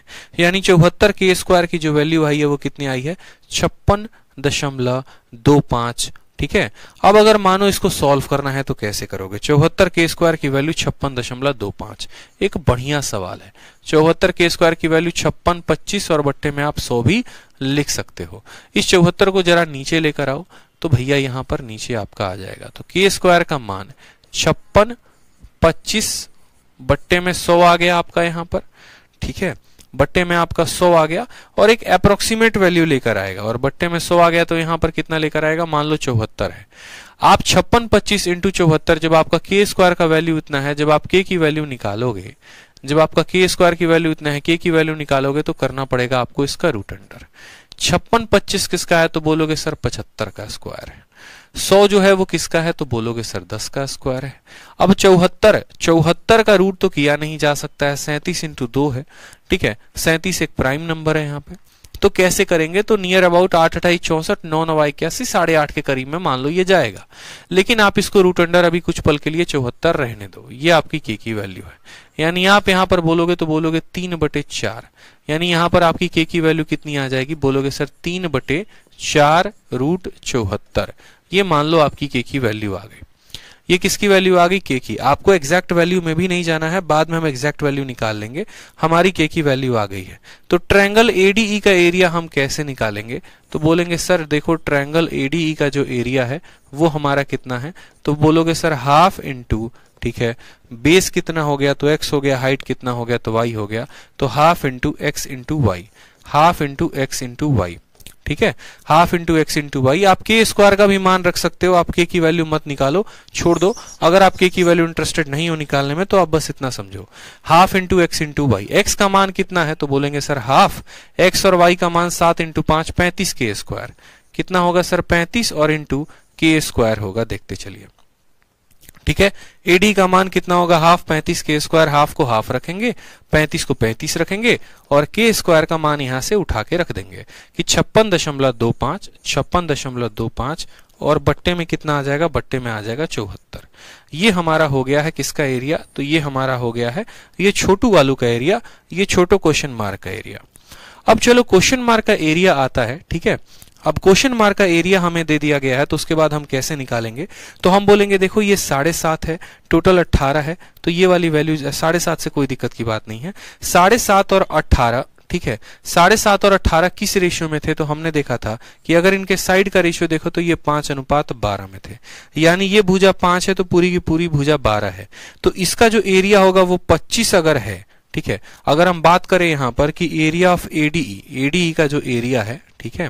यानी चौहत्तर के स्क्वायर की जो वैल्यू आई है वो कितनी आई है छप्पन दशमलव दो पांच ठीक है अब अगर मानो इसको सॉल्व करना है तो कैसे करोगे चौहत्तर के स्क्वायर की वैल्यू छप्पन दशमलव दो पांच एक बढ़िया सवाल है चौहत्तर के स्क्वायर की वैल्यू छप्पन पच्चीस और बट्टे में आप सौ भी लिख सकते हो इस चौहत्तर को जरा नीचे लेकर आओ तो भैया यहाँ पर नीचे आपका आ जाएगा तो के स्क्वायर का मान छप्पन पच्चीस बट्टे में सौ आ गया आपका यहां पर ठीक है बट्टे में आपका 100 आ गया और एक अप्रोक्सीमेट वैल्यू लेकर आएगा और बट्टे में 100 आ गया तो यहां पर कितना लेकर आएगा मान लो चौहत्तर है आप छप्पन पच्चीस इंटू चौहत्तर जब आपका के स्क्वायर का वैल्यू इतना है जब आप के की वैल्यू निकालोगे जब आपका के स्क्वायर की वैल्यू इतना है के की वैल्यू निकालोगे तो करना पड़ेगा आपको इसका रूट अंडर छप्पन पच्चीस किसका है तो बोलोगे सर पचहत्तर का स्क्वायर है सौ जो है वो किसका है तो बोलोगे सर दस का स्क्वायर है अब चौहत्तर चौहत्तर का रूट तो किया नहीं जा सकता है सैंतीस इंटू दो है ठीक है सैंतीस एक प्राइम नंबर है यहाँ पे तो कैसे करेंगे तो नियर अबाउट आठ अठाई चौसठ नौ नवा इक्यासी साढ़े आठ के करीब में मान लो ये जाएगा लेकिन आप इसको रूट अंडर अभी कुछ पल के लिए चौहत्तर रहने दो ये आपकी के की वैल्यू है यानी आप यहाँ पर बोलोगे तो बोलोगे तीन बटे चार यानी यहाँ पर आपकी के की वैल्यू कितनी आ जाएगी बोलोगे सर तीन बटे चार रूट चौहत्तर ये मान लो आपकी के की वैल्यू आ गई ये किसकी वैल्यू आ गई के की आपको एग्जैक्ट वैल्यू में भी नहीं जाना है बाद में हम एग्जैक्ट वैल्यू निकाल लेंगे हमारी के की वैल्यू आ गई है तो ट्रैंगल एडीई e का एरिया हम कैसे निकालेंगे तो बोलेंगे सर देखो ट्रैंगल एडीई e का जो एरिया है वो हमारा कितना है तो बोलोगे सर हाफ इंटू ठीक है बेस कितना हो गया तो एक्स हो गया हाइट कितना हो गया तो वाई हो गया तो half into X into Y half into X into Y ठीक है half into X into Y आप के स्क्वायर का भी मान रख सकते हो आप के की वैल्यू मत निकालो छोड़ दो अगर आप के की वैल्यू इंटरेस्टेड नहीं हो निकालने में तो आप बस इतना समझो half into X into Y X का मान कितना है तो बोलेंगे सर हाफ एक्स और वाई का मान सात इंटू पांच पैंतीस के स्क्वायर कितना होगा सर पैंतीस और इंटू के स्क्वायर होगा देखते चलिए ठीक है एडी का मान कितना होगा हाफ पैंतीस के स्क्वायर हाफ को हाफ रखेंगे पैंतीस को पैंतीस रखेंगे और के स्क्वायर का मान यहां से उठा के रख देंगे कि छप्पन दशमलव दो पांच छप्पन दशमलव दो पांच और बट्टे में कितना आ जाएगा बट्टे में आ जाएगा चौहत्तर ये हमारा हो गया है किसका एरिया तो ये हमारा हो गया है ये छोटू वालू का एरिया ये छोटो क्वेश्चन मार्क का एरिया अब चलो क्वेश्चन मार्क का एरिया आता है ठीक है अब क्वेश्चन मार्क का एरिया हमें दे दिया गया है तो उसके बाद हम कैसे निकालेंगे तो हम बोलेंगे देखो ये साढ़े सात है टोटल अट्ठारह है तो ये वाली वैल्यू साढ़े सात से कोई दिक्कत की बात नहीं है साढ़े सात और अट्ठारह ठीक है साढ़े सात और अट्ठारह किस रेशियो में थे तो हमने देखा था कि अगर इनके साइड का रेशियो देखो तो ये पांच अनुपात बारह में थे यानी ये भूजा पांच है तो पूरी की पूरी भूजा बारह है तो इसका जो एरिया होगा वो पच्चीस अगर है ठीक है अगर हम बात करें यहां पर कि एरिया ऑफ एडीई एडीई का जो एरिया है ठीक है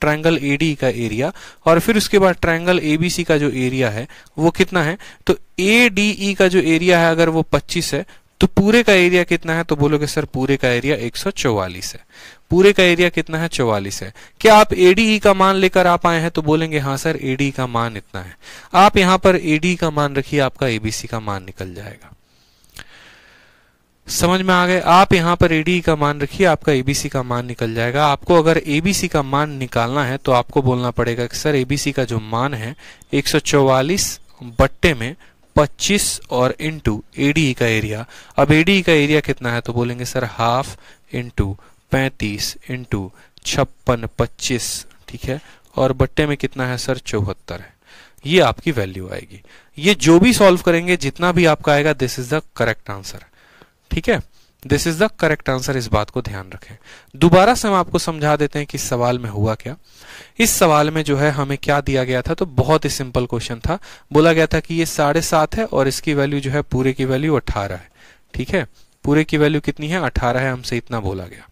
ट्रायंगल ए का एरिया और फिर उसके बाद ट्रायंगल ए का जो एरिया है वो कितना है तो ए e का जो एरिया है अगर वो 25 है तो पूरे का एरिया कितना है तो बोलोगे सर पूरे का एरिया 144 है पूरे का एरिया कितना है 44 है क्या आप एडीई e का मान लेकर आप आए हैं तो बोलेंगे हाँ सर एडी e का मान इतना है आप यहां पर एडी का मान रखिए आपका एबीसी का मान निकल जाएगा समझ में आ गए आप यहाँ पर एडी का मान रखिए आपका एबीसी का मान निकल जाएगा आपको अगर एबीसी का मान निकालना है तो आपको बोलना पड़ेगा कि सर एबीसी का जो मान है 144 बट्टे में 25 और इंटू एडीई का एरिया अब एडीई का एरिया कितना है तो बोलेंगे सर हाफ इंटू पैंतीस इंटू छप्पन पच्चीस ठीक है और बट्टे में कितना है सर चौहत्तर है ये आपकी वैल्यू आएगी ये जो भी सॉल्व करेंगे जितना भी आपका आएगा this is the correct answer ठीक है this is the correct answer इस बात को ध्यान रखें दोबारा से हम आपको समझा देते हैं कि इस सवाल में हुआ क्या इस सवाल में जो है हमें क्या दिया गया था तो बहुत ही सिंपल क्वेश्चन था बोला गया था कि ये साढ़े सात है और इसकी वैल्यू जो है पूरे की वैल्यू अठारह है ठीक है पूरे की वैल्यू कितनी है अठारह है हमसे इतना बोला गया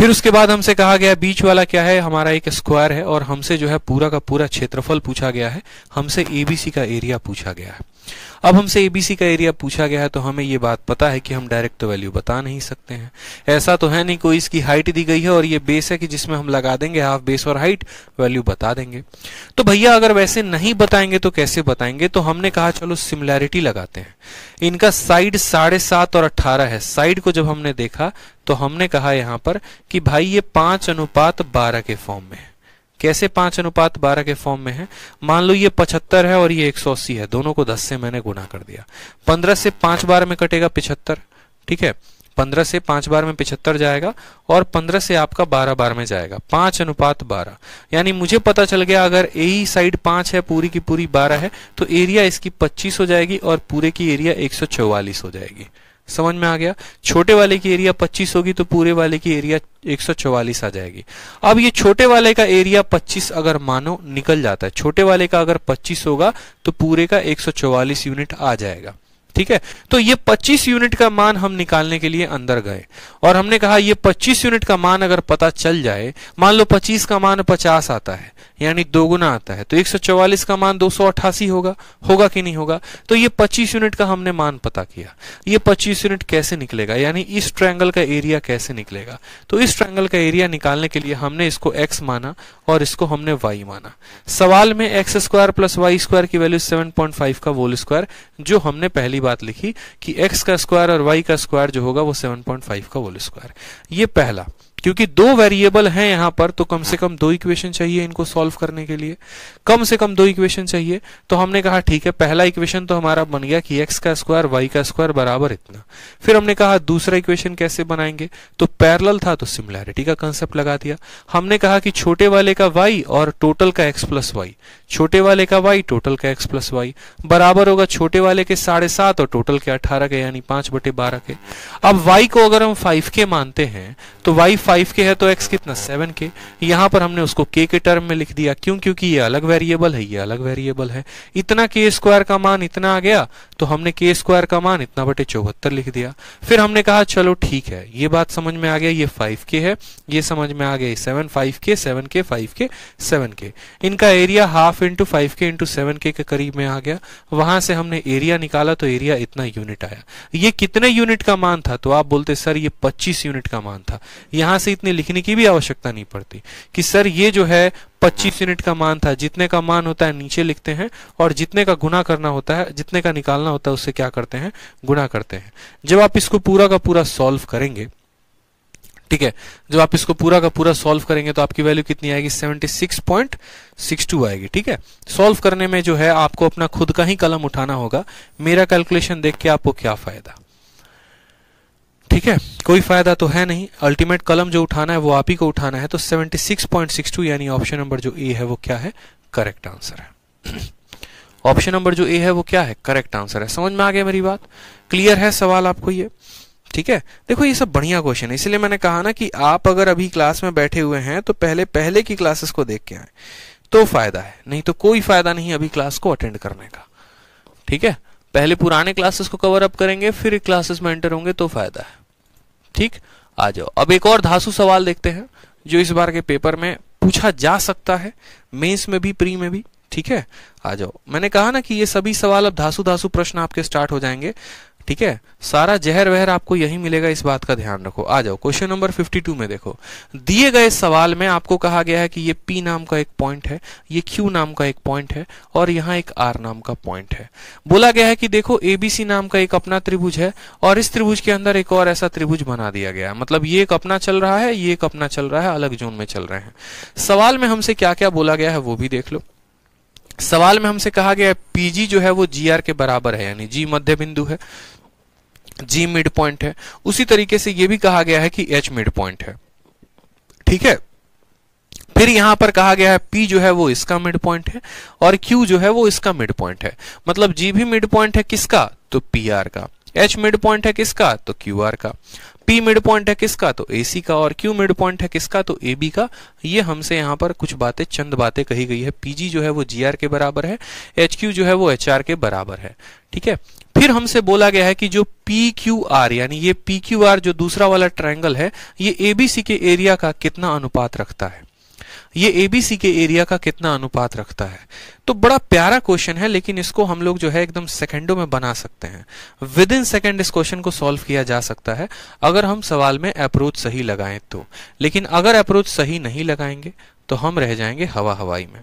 फिर उसके बाद हमसे कहा गया बीच वाला क्या है हमारा एक स्क्वायर है और हमसे जो है पूरा का पूरा क्षेत्रफल पूछा गया है हमसे एबीसी का एरिया पूछा गया है अब हमसे एबीसी का एरिया पूछा गया है तो हमें ये बात पता है कि हम डायरेक्ट वैल्यू तो बता नहीं सकते हैं ऐसा तो है नहीं कोई इसकी हाइट दी गई है और ये बेस है कि जिसमें हम लगा देंगे हाफ बेस और हाइट वैल्यू बता देंगे तो भैया अगर वैसे नहीं बताएंगे तो कैसे बताएंगे तो हमने कहा चलो सिमिलैरिटी लगाते हैं इनका साइड साढ़े सात और अट्ठारह है साइड को जब हमने देखा तो हमने कहा यहां पर कि भाई ये पांच अनुपात बारह के फॉर्म में है कैसे पांच अनुपात बारह के फॉर्म में है मान लो ये पचहत्तर है और ये एक सौ अस्सी है दोनों को दस से मैंने गुना कर दिया पंद्रह से पांच बार में कटेगा पिछहत्तर ठीक है पंद्रह से पांच बार में पिछहत्तर जाएगा और पंद्रह से आपका बारह बार में जाएगा पांच अनुपात बारह यानी मुझे पता चल गया अगर ए साइड पांच है पूरी की पूरी बारह है तो एरिया इसकी पच्चीस हो जाएगी और पूरे की एरिया एक हो जाएगी समझ में आ गया छोटे वाले की एरिया 25 होगी तो पूरे वाले की एरिया 144 आ जाएगी अब ये छोटे वाले का एरिया 25 अगर मानो निकल जाता है छोटे वाले का अगर 25 होगा तो पूरे का 144 यूनिट आ जाएगा ठीक है तो ये 25 यूनिट का मान हम निकालने के लिए अंदर गए और हमने कहा ये 25 यूनिट का मान अगर पता चल जाए मान लो 25 का मान 50 आता है यानी दोगुना आता है तो 144 का मान 288 होगा होगा कि नहीं होगा तो ये 25 यूनिट का हमने मान पता किया ये 25 यूनिट कैसे निकलेगा यानी इस ट्रायंगल का एरिया कैसे निकलेगा तो इस ट्रायंगल का एरिया निकालने के लिए हमने इसको एक्स माना और इसको हमने वाई माना सवाल में x square plus y square की वैल्यू सेवन पॉइंट फाइव का वोल स्क्वायर जो हमने पहली बात लिखी कि एक्स का स्क्वायर और वाई का स्क्वायर जो होगा वो सेवन पॉइंट फाइव का वोल स्क्वायर ये पहला क्योंकि दो वेरिएबल हैं यहाँ पर तो कम से कम दो इक्वेशन चाहिए इनको सॉल्व करने के लिए कम से कम दो इक्वेशन चाहिए तो हमने कहा ठीक है पहला इक्वेशन तो हमारा बन गया कि एक्स का स्क्वायर वाई का स्क्वायर बराबर इतना फिर हमने कहा दूसरा इक्वेशन कैसे बनाएंगे तो पैरल था तो सिमिलैरिटी का कंसेप्ट लगा दिया हमने कहा कि छोटे वाले का वाई और टोटल का एक्स प्लस वाई छोटे वाले का वाई टोटल का एक्स प्लस वाई बराबर होगा छोटे वाले के साढ़े सात और टोटल के अठारह के यानी पांच बटे बारह के अब वाई को अगर हम फाइव के मानते हैं तो वाई फाइव के है तो एक्स कितना सेवन के यहां पर हमने उसको के के टर्म में लिख दिया क्यों क्योंकि ये अलग वेरिएबल है ये अलग वेरिएबल है इतना के स्क्वायर का मान इतना आ गया तो हमने के स्क्वायर का मान इतना बटे चौहत्तर लिख दिया फिर हमने कहा चलो ठीक है ये बात समझ में आ गया ये फाइव के है ये समझ में आ गया सेवन फाइव के सेवन के फाइव के सेवन के इनका एरिया हाफ 12 इंटू फाइव के इंटू सेवन के करीब में आ गया वहां से हमने एरिया निकाला तो एरिया इतना यूनिट आया ये कितने यूनिट का मान था तो आप बोलते सर ये 25 यूनिट का मान था यहां से इतने लिखने की भी आवश्यकता नहीं पड़ती कि सर ये जो है 25 यूनिट हाँ। का मान था जितने का मान होता है नीचे लिखते हैं और जितने का गुना करना होता है जितने का निकालना होता है उससे क्या करते हैं गुना करते हैं जब आप इसको पूरा का पूरा सॉल्व करेंगे ठीक है जब आप इसको पूरा का पूरा सॉल्व करेंगे तो आपकी वैल्यू कितनी आएगी 76.62 आएगी ठीक है सॉल्व करने में जो है आपको अपना खुद का ही कलम उठाना होगा मेरा कैलकुलेशन देख के आपको क्या फायदा ठीक है कोई फायदा तो है नहीं अल्टीमेट कलम जो उठाना है वो आप ही को उठाना है तो 76.62 यानी ऑप्शन नंबर जो ए है वो क्या है करेक्ट आंसर है ऑप्शन (clears throat) नंबर जो ए है वो क्या है करेक्ट आंसर है समझ में आ गया मेरी बात क्लियर है सवाल आपको ये ठीक है देखो ये सब बढ़िया क्वेश्चन है इसलिए मैंने कहा ना कि आप अगर अभी क्लास में बैठे हुए हैं तो पहले पहले की क्लासेस को देख के आए तो फायदा है नहीं तो कोई फायदा नहीं अभी क्लास को अटेंड करने का ठीक है पहले पुराने क्लासेस को कवर अप करेंगे फिर क्लासेस में एंटर होंगे तो फायदा है ठीक आ जाओ अब एक और धासु सवाल देखते हैं जो इस बार के पेपर में पूछा जा सकता है मेंस में भी प्री में भी ठीक है आ जाओ मैंने कहा ना कि ये सभी सवाल अब धासु धासु प्रश्न आपके स्टार्ट हो जाएंगे ठीक है सारा जहर वहर आपको यही मिलेगा इस बात का ध्यान रखो आ जाओ क्वेश्चन नंबर 52 में देखो दिए गए सवाल में आपको कहा गया है कि ये P नाम का एक पॉइंट है ये Q नाम का एक पॉइंट है और यहाँ एक R नाम का पॉइंट है बोला गया है कि देखो ABC नाम का एक अपना त्रिभुज है और इस त्रिभुज के अंदर एक और ऐसा त्रिभुज बना दिया गया है मतलब ये एक अपना चल रहा है ये एक अपना चल रहा है अलग जोन में चल रहे हैं सवाल में हमसे क्या क्या बोला गया है वो भी देख लो सवाल में हमसे कहा गया पीजी जो है वो जी के बराबर है यानी जी मध्य बिंदु है जी मिड पॉइंट है उसी तरीके से ये भी कहा गया है कि एच मिड पॉइंट है ठीक है फिर यहां पर कहा गया है पी जो है वो इसका मिड पॉइंट है और क्यू जो है वो इसका मिड पॉइंट है मतलब जी भी मिड पॉइंट है किसका तो आर का एच मिड पॉइंट है किसका तो आर का पी मिड पॉइंट है किसका तो एसी का और क्यू मिड पॉइंट है किसका तो ए बी का ये हमसे यहाँ पर कुछ बातें चंद बातें कही गई है पीजी जो है वो जीआर के बराबर है एच क्यू जो है वो एच आर के बराबर है ठीक है फिर हमसे बोला गया है कि जो पी क्यू आर यानी ये पी क्यू आर जो दूसरा वाला ट्रायंगल है ये एबीसी के एरिया का कितना अनुपात रखता है ये एबीसी के एरिया का कितना अनुपात रखता है तो बड़ा प्यारा क्वेश्चन है लेकिन इसको हम लोग जो है एकदम सेकंडों में बना सकते हैं विद इन सेकेंड इस क्वेश्चन को सॉल्व किया जा सकता है अगर हम सवाल में अप्रोच सही लगाएं तो लेकिन अगर अप्रोच सही नहीं लगाएंगे तो हम रह जाएंगे हवा हवाई में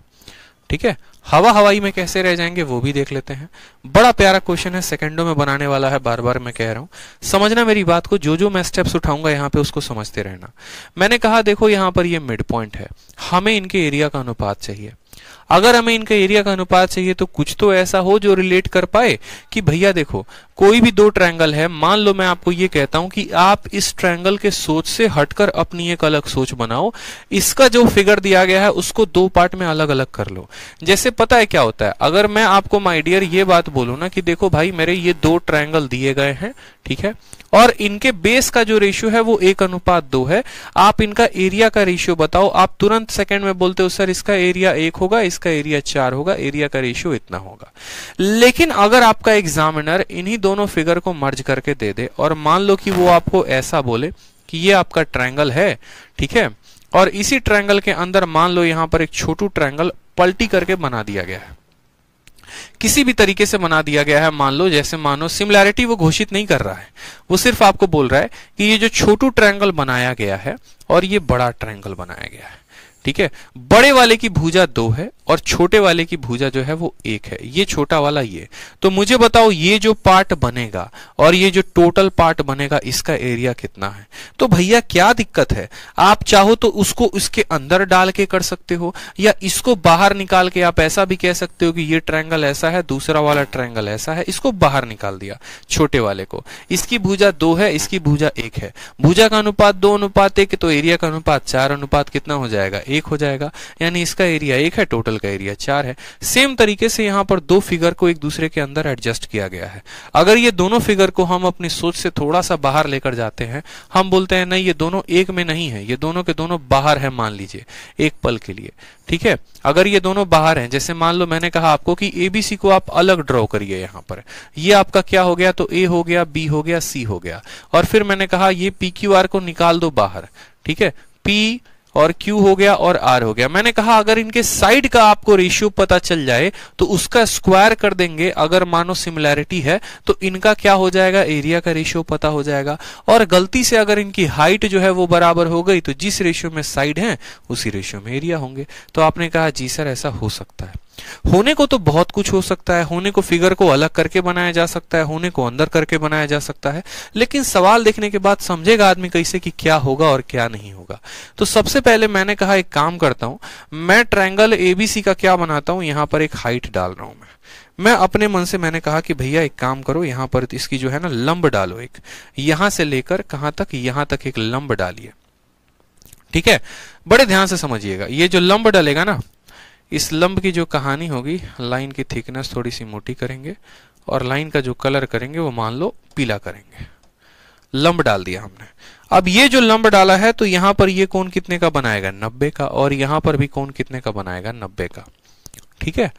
ठीक है हवा हवाई में कैसे रह जाएंगे वो भी देख लेते हैं बड़ा प्यारा क्वेश्चन है सेकंडों में बनाने वाला है बार बार मैं कह रहा हूं समझना मेरी बात को जो जो मैं स्टेप्स उठाऊंगा यहाँ पे उसको समझते रहना मैंने कहा देखो यहाँ पर ये मिड पॉइंट है हमें इनके एरिया का अनुपात चाहिए अगर हमें इनके एरिया का अनुपात चाहिए तो कुछ तो ऐसा हो जो रिलेट कर पाए कि भैया देखो कोई भी दो ट्रायंगल है मान लो मैं आपको ये कहता हूं कि आप इस ट्रायंगल के सोच से हटकर अपनी एक अलग सोच बनाओ इसका जो फिगर दिया गया है उसको दो पार्ट में अलग अलग कर लो जैसे पता है क्या होता है अगर मैं आपको माय डियर ये बात बोलू ना कि देखो भाई मेरे ये दो ट्रायंगल दिए गए हैं ठीक है और इनके बेस का जो रेशियो है वो एक अनुपात दो है आप इनका एरिया का रेशियो बताओ आप तुरंत सेकंड में बोलते हो सर इसका एरिया एक होगा इसका एरिया चार होगा एरिया का रेशियो इतना होगा लेकिन अगर आपका एग्जामिनर इन्हीं दोनों फिगर को मर्ज करके दे दे और मान लो कि वो आपको ऐसा बोले कि ये आपका ट्रायंगल है ठीक है और इसी ट्रायंगल के अंदर मान लो यहां पर एक छोटू ट्रायंगल पलटी करके बना दिया गया है किसी भी तरीके से बना दिया गया है मान लो जैसे मानो सिमिलैरिटी वो घोषित नहीं कर रहा है वो सिर्फ आपको बोल रहा है कि ये जो छोटू ट्रायंगल बनाया गया है और ये बड़ा ट्रायंगल बनाया गया है ठीक है बड़े वाले की भुजा दो है और छोटे वाले की भुजा जो है वो एक है ये छोटा वाला ये तो मुझे बताओ ये जो पार्ट बनेगा और ये जो टोटल पार्ट बनेगा इसका एरिया कितना है तो भैया क्या दिक्कत है आप चाहो तो उसको इसके अंदर डाल के कर सकते हो या इसको बाहर निकाल के आप ऐसा भी कह सकते हो कि ये ट्रायंगल ऐसा है दूसरा वाला ट्रायंगल ऐसा है इसको बाहर निकाल दिया छोटे वाले को इसकी भूजा दो है इसकी भूजा एक है भूजा का अनुपात दो अनुपात एक तो एरिया का अनुपात चार अनुपात कितना हो जाएगा एक हो जाएगा यानी इसका एरिया एक है टोटल टेबल का एरिया चार है सेम तरीके से यहाँ पर दो फिगर को एक दूसरे के अंदर एडजस्ट किया गया है अगर ये दोनों फिगर को हम अपनी सोच से थोड़ा सा बाहर लेकर जाते हैं हम बोलते हैं नहीं ये दोनों एक में नहीं है ये दोनों के दोनों बाहर है मान लीजिए एक पल के लिए ठीक है अगर ये दोनों बाहर हैं जैसे मान लो मैंने कहा आपको कि एबीसी को आप अलग ड्रॉ करिए यहाँ पर ये आपका क्या हो गया तो ए हो गया बी हो गया सी हो गया और फिर मैंने कहा ये पी क्यू आर को निकाल दो बाहर ठीक है पी और Q हो गया और R हो गया मैंने कहा अगर इनके साइड का आपको रेशियो पता चल जाए तो उसका स्क्वायर कर देंगे अगर मानो सिमिलैरिटी है तो इनका क्या हो जाएगा एरिया का रेशियो पता हो जाएगा और गलती से अगर इनकी हाइट जो है वो बराबर हो गई तो जिस रेशियो में साइड है उसी रेशियो में एरिया होंगे तो आपने कहा जी सर ऐसा हो सकता है होने को तो बहुत कुछ हो सकता है होने को फिगर को अलग करके बनाया जा सकता है होने को अंदर करके बनाया जा सकता है लेकिन सवाल देखने के बाद समझेगा आदमी कैसे कि क्या होगा और क्या नहीं होगा तो सबसे पहले मैंने कहा एक काम करता हूं मैं ट्रायंगल एबीसी का क्या बनाता हूं यहां पर एक हाइट डाल रहा हूं मैं मैं अपने मन से मैंने कहा कि भैया एक काम करो यहाँ पर इसकी जो है ना लंब डालो एक यहां से लेकर कहां तक यहां तक एक लंब डालिए ठीक है बड़े ध्यान से समझिएगा ये जो लंब डलेगा ना इस लंब की जो कहानी होगी लाइन की थिकनेस थोड़ी सी मोटी करेंगे और लाइन का जो कलर करेंगे वो मान लो पीला करेंगे लंब डाल दिया हमने अब ये जो लंब डाला है तो यहां पर ये कौन कितने का बनाएगा नब्बे का और यहां पर भी कौन कितने का बनाएगा नब्बे का ठीक है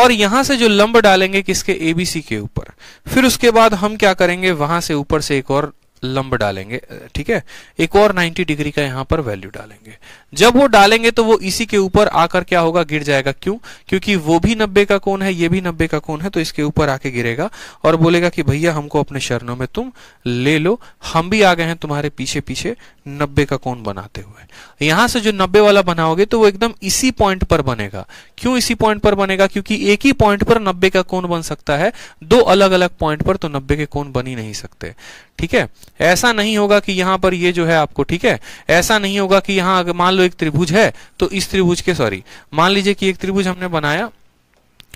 और यहां से जो लंब डालेंगे किसके एबीसी के ऊपर फिर उसके बाद हम क्या करेंगे वहां से ऊपर से एक और लंब डालेंगे ठीक है एक और 90 डिग्री का यहां पर वैल्यू डालेंगे जब वो डालेंगे तो वो इसी के ऊपर आकर क्या होगा गिर जाएगा क्यों क्योंकि वो भी 90 का कोण है ये भी 90 का कोण है तो इसके ऊपर आके गिरेगा और बोलेगा कि भैया हमको अपने शरणों में तुम ले लो हम भी आ गए हैं तुम्हारे पीछे पीछे नब्बे का कोण बनाते हुए यहां से जो नब्बे वाला बनाओगे तो वो एकदम इसी पॉइंट पर बनेगा क्यों इसी पॉइंट पर बनेगा क्योंकि एक ही पॉइंट पर नब्बे का कोण बन सकता है दो अलग अलग पॉइंट पर तो नब्बे के कोण बन ही नहीं सकते ठीक है ऐसा नहीं होगा कि यहां पर ये जो है आपको ठीक है ऐसा नहीं होगा कि यहां मान लो एक त्रिभुज है तो इस त्रिभुज के सॉरी मान लीजिए कि एक त्रिभुज हमने बनाया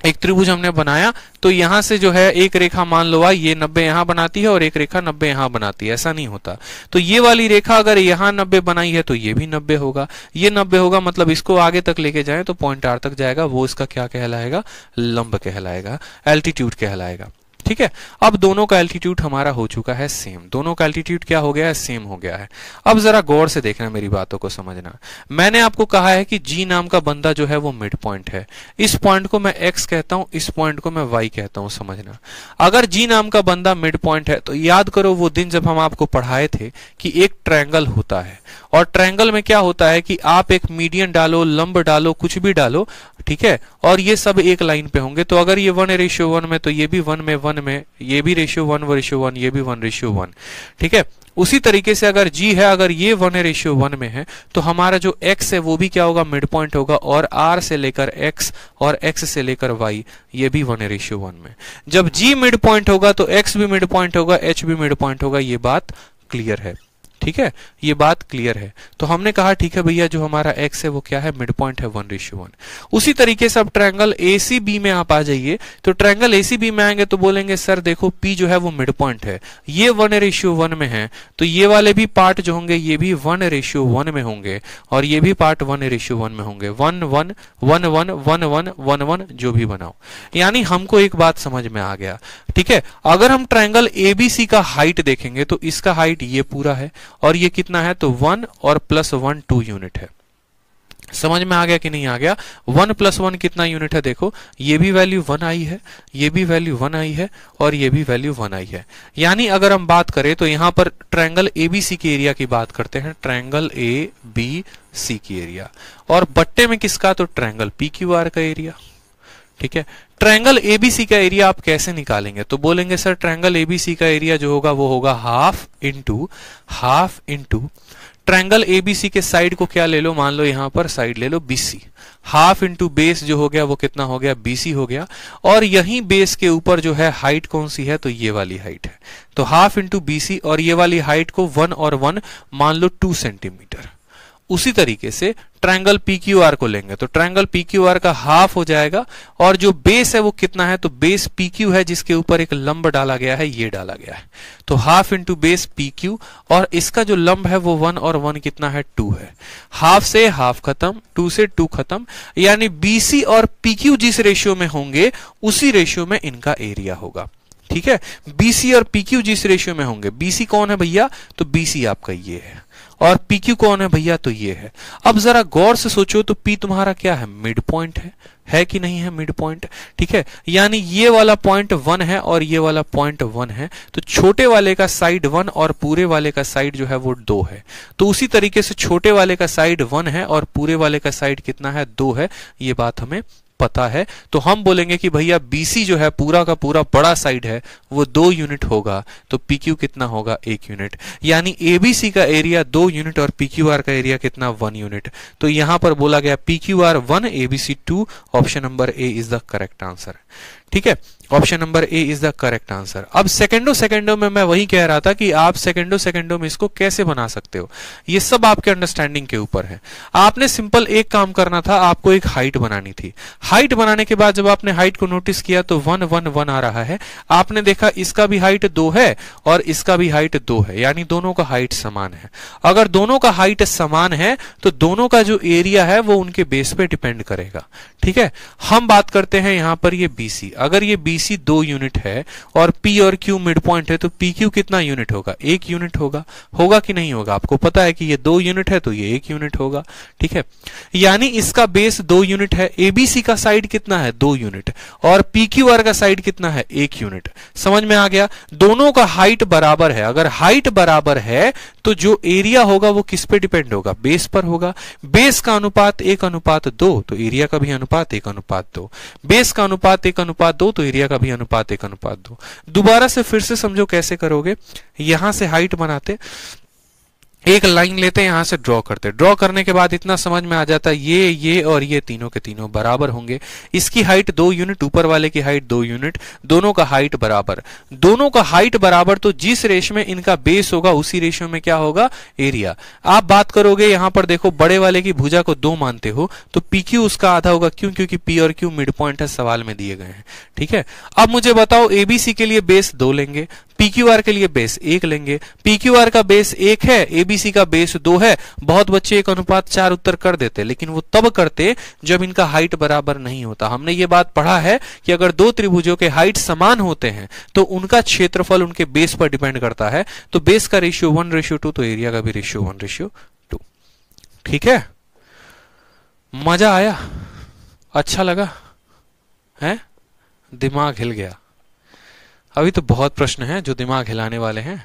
एक त्रिभुज हमने बनाया तो यहां से जो है एक रेखा मान लो आ ये नब्बे यहां बनाती है और एक रेखा नब्बे यहां बनाती है ऐसा नहीं होता तो ये वाली रेखा अगर यहां नब्बे बनाई है तो ये भी नब्बे होगा ये नब्बे होगा मतलब इसको आगे तक लेके जाए तो पॉइंट आर तक जाएगा वो इसका क्या कहलाएगा लंब कहलाएगा एल्टीट्यूड कहलाएगा ठीक है अब दोनों का एल्टीट्यूड हमारा हो चुका है सेम दोनों का एल्टीट्यूड क्या हो गया है सेम हो गया है अब जरा गौर से देखना मेरी बातों को समझना मैंने आपको कहा है कि जी नाम का बंदा जो है वो मिड पॉइंट है इस पॉइंट को मैं एक्स कहता हूं इस पॉइंट को मैं वाई कहता हूं समझना अगर जी नाम का बंदा मिड पॉइंट है तो याद करो वो दिन जब हम आपको पढ़ाए थे कि एक ट्रैंगल होता है और ट्रैंगल में क्या होता है कि आप एक मीडियम डालो लंब डालो कुछ भी डालो ठीक है और ये सब एक लाइन पे होंगे तो अगर ये वन रेशियो वन में तो ये भी वन में वन में ये भी रेशियो वन रेशियो वन ये भी वन रेशियो वन ठीक है उसी तरीके से अगर जी है अगर ये वन रेशियो वन में है तो हमारा जो एक्स है वो भी क्या होगा मिड पॉइंट होगा और आर से लेकर एक्स और एक्स से लेकर वाई ये भी वन रेशियो वन में जब जी मिड पॉइंट होगा तो एक्स भी मिड पॉइंट होगा एच भी मिड पॉइंट होगा ये बात क्लियर है ठीक है ये बात क्लियर है तो हमने कहा ठीक है भैया जो हमारा एक्स है वो क्या है मिड पॉइंट है वन रेशियो वन उसी तरीके से अब ट्रायंगल एसीबी में आप आ जाइए तो ट्रायंगल एसीबी में आएंगे तो बोलेंगे सर देखो पी जो है वो मिड पॉइंट है ये वन रेशियो वन में है तो ये वाले भी पार्ट जो होंगे ये भी वन रेशियो वन में होंगे और ये भी पार्ट वन रेशियो वन में होंगे one one one one one one one one जो भी बनाओ यानी हमको एक बात समझ में आ गया ठीक है अगर हम ट्रायंगल एबीसी का हाइट देखेंगे तो इसका हाइट ये पूरा है और ये कितना है तो वन और प्लस वन टू यूनिट है समझ में आ गया कि नहीं आ गया वन प्लस वन कितना यूनिट है देखो ये भी वैल्यू वन आई है ये भी वैल्यू वन आई है और ये भी वैल्यू वन आई है यानी अगर हम बात करें तो यहां पर ट्रायंगल एबीसी के एरिया की बात करते हैं ट्रायंगल ए बी सी की एरिया और बट्टे में किसका तो ट्रायंगल पी क्यू आर का एरिया ठीक है ट्रायंगल एबीसी का एरिया आप कैसे निकालेंगे तो बोलेंगे सर ट्रायंगल एबीसी का एरिया जो होगा वो होगा half into half into triangle ABC के साइड को क्या ले लो मान लो यहां पर साइड ले लो बीसी हाफ इंटू बेस जो हो गया वो कितना हो गया बीसी हो गया और यही बेस के ऊपर जो है हाइट कौन सी है तो ये वाली हाइट है तो हाफ इंटू बीसी और ये वाली हाइट को वन और वन मान लो टू सेंटीमीटर उसी तरीके से ट्रायंगल PQR को लेंगे तो ट्रायंगल PQR का हाफ हो जाएगा और जो बेस है वो कितना है तो बेस PQ है जिसके ऊपर एक लंब डाला गया है ये डाला गया है तो हाफ इंटू बेस PQ और इसका जो लंब है वो वन और वन कितना है टू है हाफ से हाफ खत्म टू से टू खत्म यानी BC और PQ जिस रेशियो में होंगे उसी रेशियो में इनका एरिया होगा ठीक है बीसी और पीक्यू जिस रेशियो में होंगे बीसी कौन है भैया तो बीसी आपका ये है और पी क्यू कौन है भैया तो ये है अब जरा गौर से सोचो तो पी तुम्हारा क्या है मिड पॉइंट है है कि नहीं है मिड पॉइंट ठीक है यानी ये वाला पॉइंट वन है और ये वाला पॉइंट वन है तो छोटे वाले का साइड वन और पूरे वाले का साइड जो है वो दो है तो उसी तरीके से छोटे वाले का साइड वन है और पूरे वाले का साइड कितना है दो है ये बात हमें पता है तो हम बोलेंगे कि भैया बीसी जो है पूरा का पूरा बड़ा साइड है वो दो यूनिट होगा तो PQ कितना होगा एक यूनिट यानी एबीसी का एरिया दो यूनिट और PQR का एरिया कितना वन यूनिट तो यहां पर बोला गया PQR one ABC two option number A is the correct answer ठीक है option number A is the correct answer अब सेकेंडो सेकेंडो में मैं वही कह रहा था कि आप सेकेंडो सेकेंडो में इसको कैसे बना सकते हो ये सब आपके अंडरस्टैंडिंग के ऊपर है आपने सिंपल एक काम करना था आपको एक हाइट बनानी थी हाइट बनाने के बाद जब आपने हाइट को नोटिस किया तो वन वन वन आ रहा है आपने देखा इसका भी हाइट दो है और इसका भी हाइट दो है यानी दोनों का हाइट समान है अगर दोनों का हाइट समान है तो दोनों का जो एरिया है वो उनके बेस पे डिपेंड करेगा ठीक है हम बात करते हैं यहां पर ये बीसी अगर ये बी BC दो यूनिट है और P और Q मिड पॉइंट है तो PQ कितना यूनिट होगा एक यूनिट होगा होगा कि नहीं होगा आपको पता है कि ये दो यूनिट है तो ये एक यूनिट होगा ठीक है यानी इसका बेस दो यूनिट है ABC का साइड कितना है दो यूनिट और पी क्यू आर का साइड कितना है एक यूनिट समझ में आ गया दोनों का हाइट बराबर है अगर हाइट बराबर है तो जो एरिया होगा वो किस पे डिपेंड होगा बेस पर होगा बेस का अनुपात एक अनुपात दो तो एरिया का भी अनुपात एक अनुपात दो बेस का अनुपात एक अनुपात दो तो एरिया एरिया का भी अनुपात एक अनुपात दो दोबारा से फिर से समझो कैसे करोगे यहां से हाइट बनाते एक लाइन लेते हैं यहां से ड्रॉ करते हैं ड्रॉ करने के बाद इतना समझ में आ जाता है ये ये और ये तीनों के तीनों बराबर होंगे इसकी हाइट दो यूनिट ऊपर वाले की हाइट दो यूनिट दोनों का हाइट बराबर दोनों का हाइट बराबर तो जिस रेश में इनका बेस होगा उसी रेशियो में क्या होगा एरिया आप बात करोगे यहां पर देखो बड़े वाले की भूजा को दो मानते हो तो पी क्यू उसका आधा होगा क्यों क्योंकि पी और क्यू मिड पॉइंट है सवाल में दिए गए हैं ठीक है अब मुझे बताओ एबीसी के लिए बेस दो लेंगे PQR के लिए बेस एक लेंगे PQR का बेस एक है ABC का बेस दो है बहुत बच्चे एक अनुपात चार उत्तर कर देते लेकिन वो तब करते जब इनका हाइट बराबर नहीं होता हमने ये बात पढ़ा है कि अगर दो त्रिभुजों के हाइट समान होते हैं तो उनका क्षेत्रफल उनके बेस पर डिपेंड करता है तो बेस का रेशियो वन रेशियो टू तो एरिया का भी रेशियो वन रेशियो टू ठीक है मजा आया अच्छा लगा है दिमाग हिल गया अभी तो बहुत प्रश्न हैं जो दिमाग हिलाने वाले हैं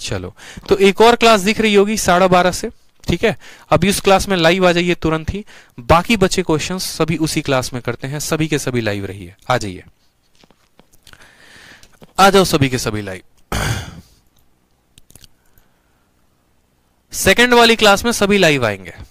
चलो तो एक और क्लास दिख रही होगी साढ़े बारह से ठीक है अभी उस क्लास में लाइव आ जाइए तुरंत ही बाकी बचे क्वेश्चन सभी उसी क्लास में करते हैं सभी के सभी लाइव रहिए आ जाइए आ जाओ सभी के सभी लाइव (coughs) सेकंड वाली क्लास में सभी लाइव आएंगे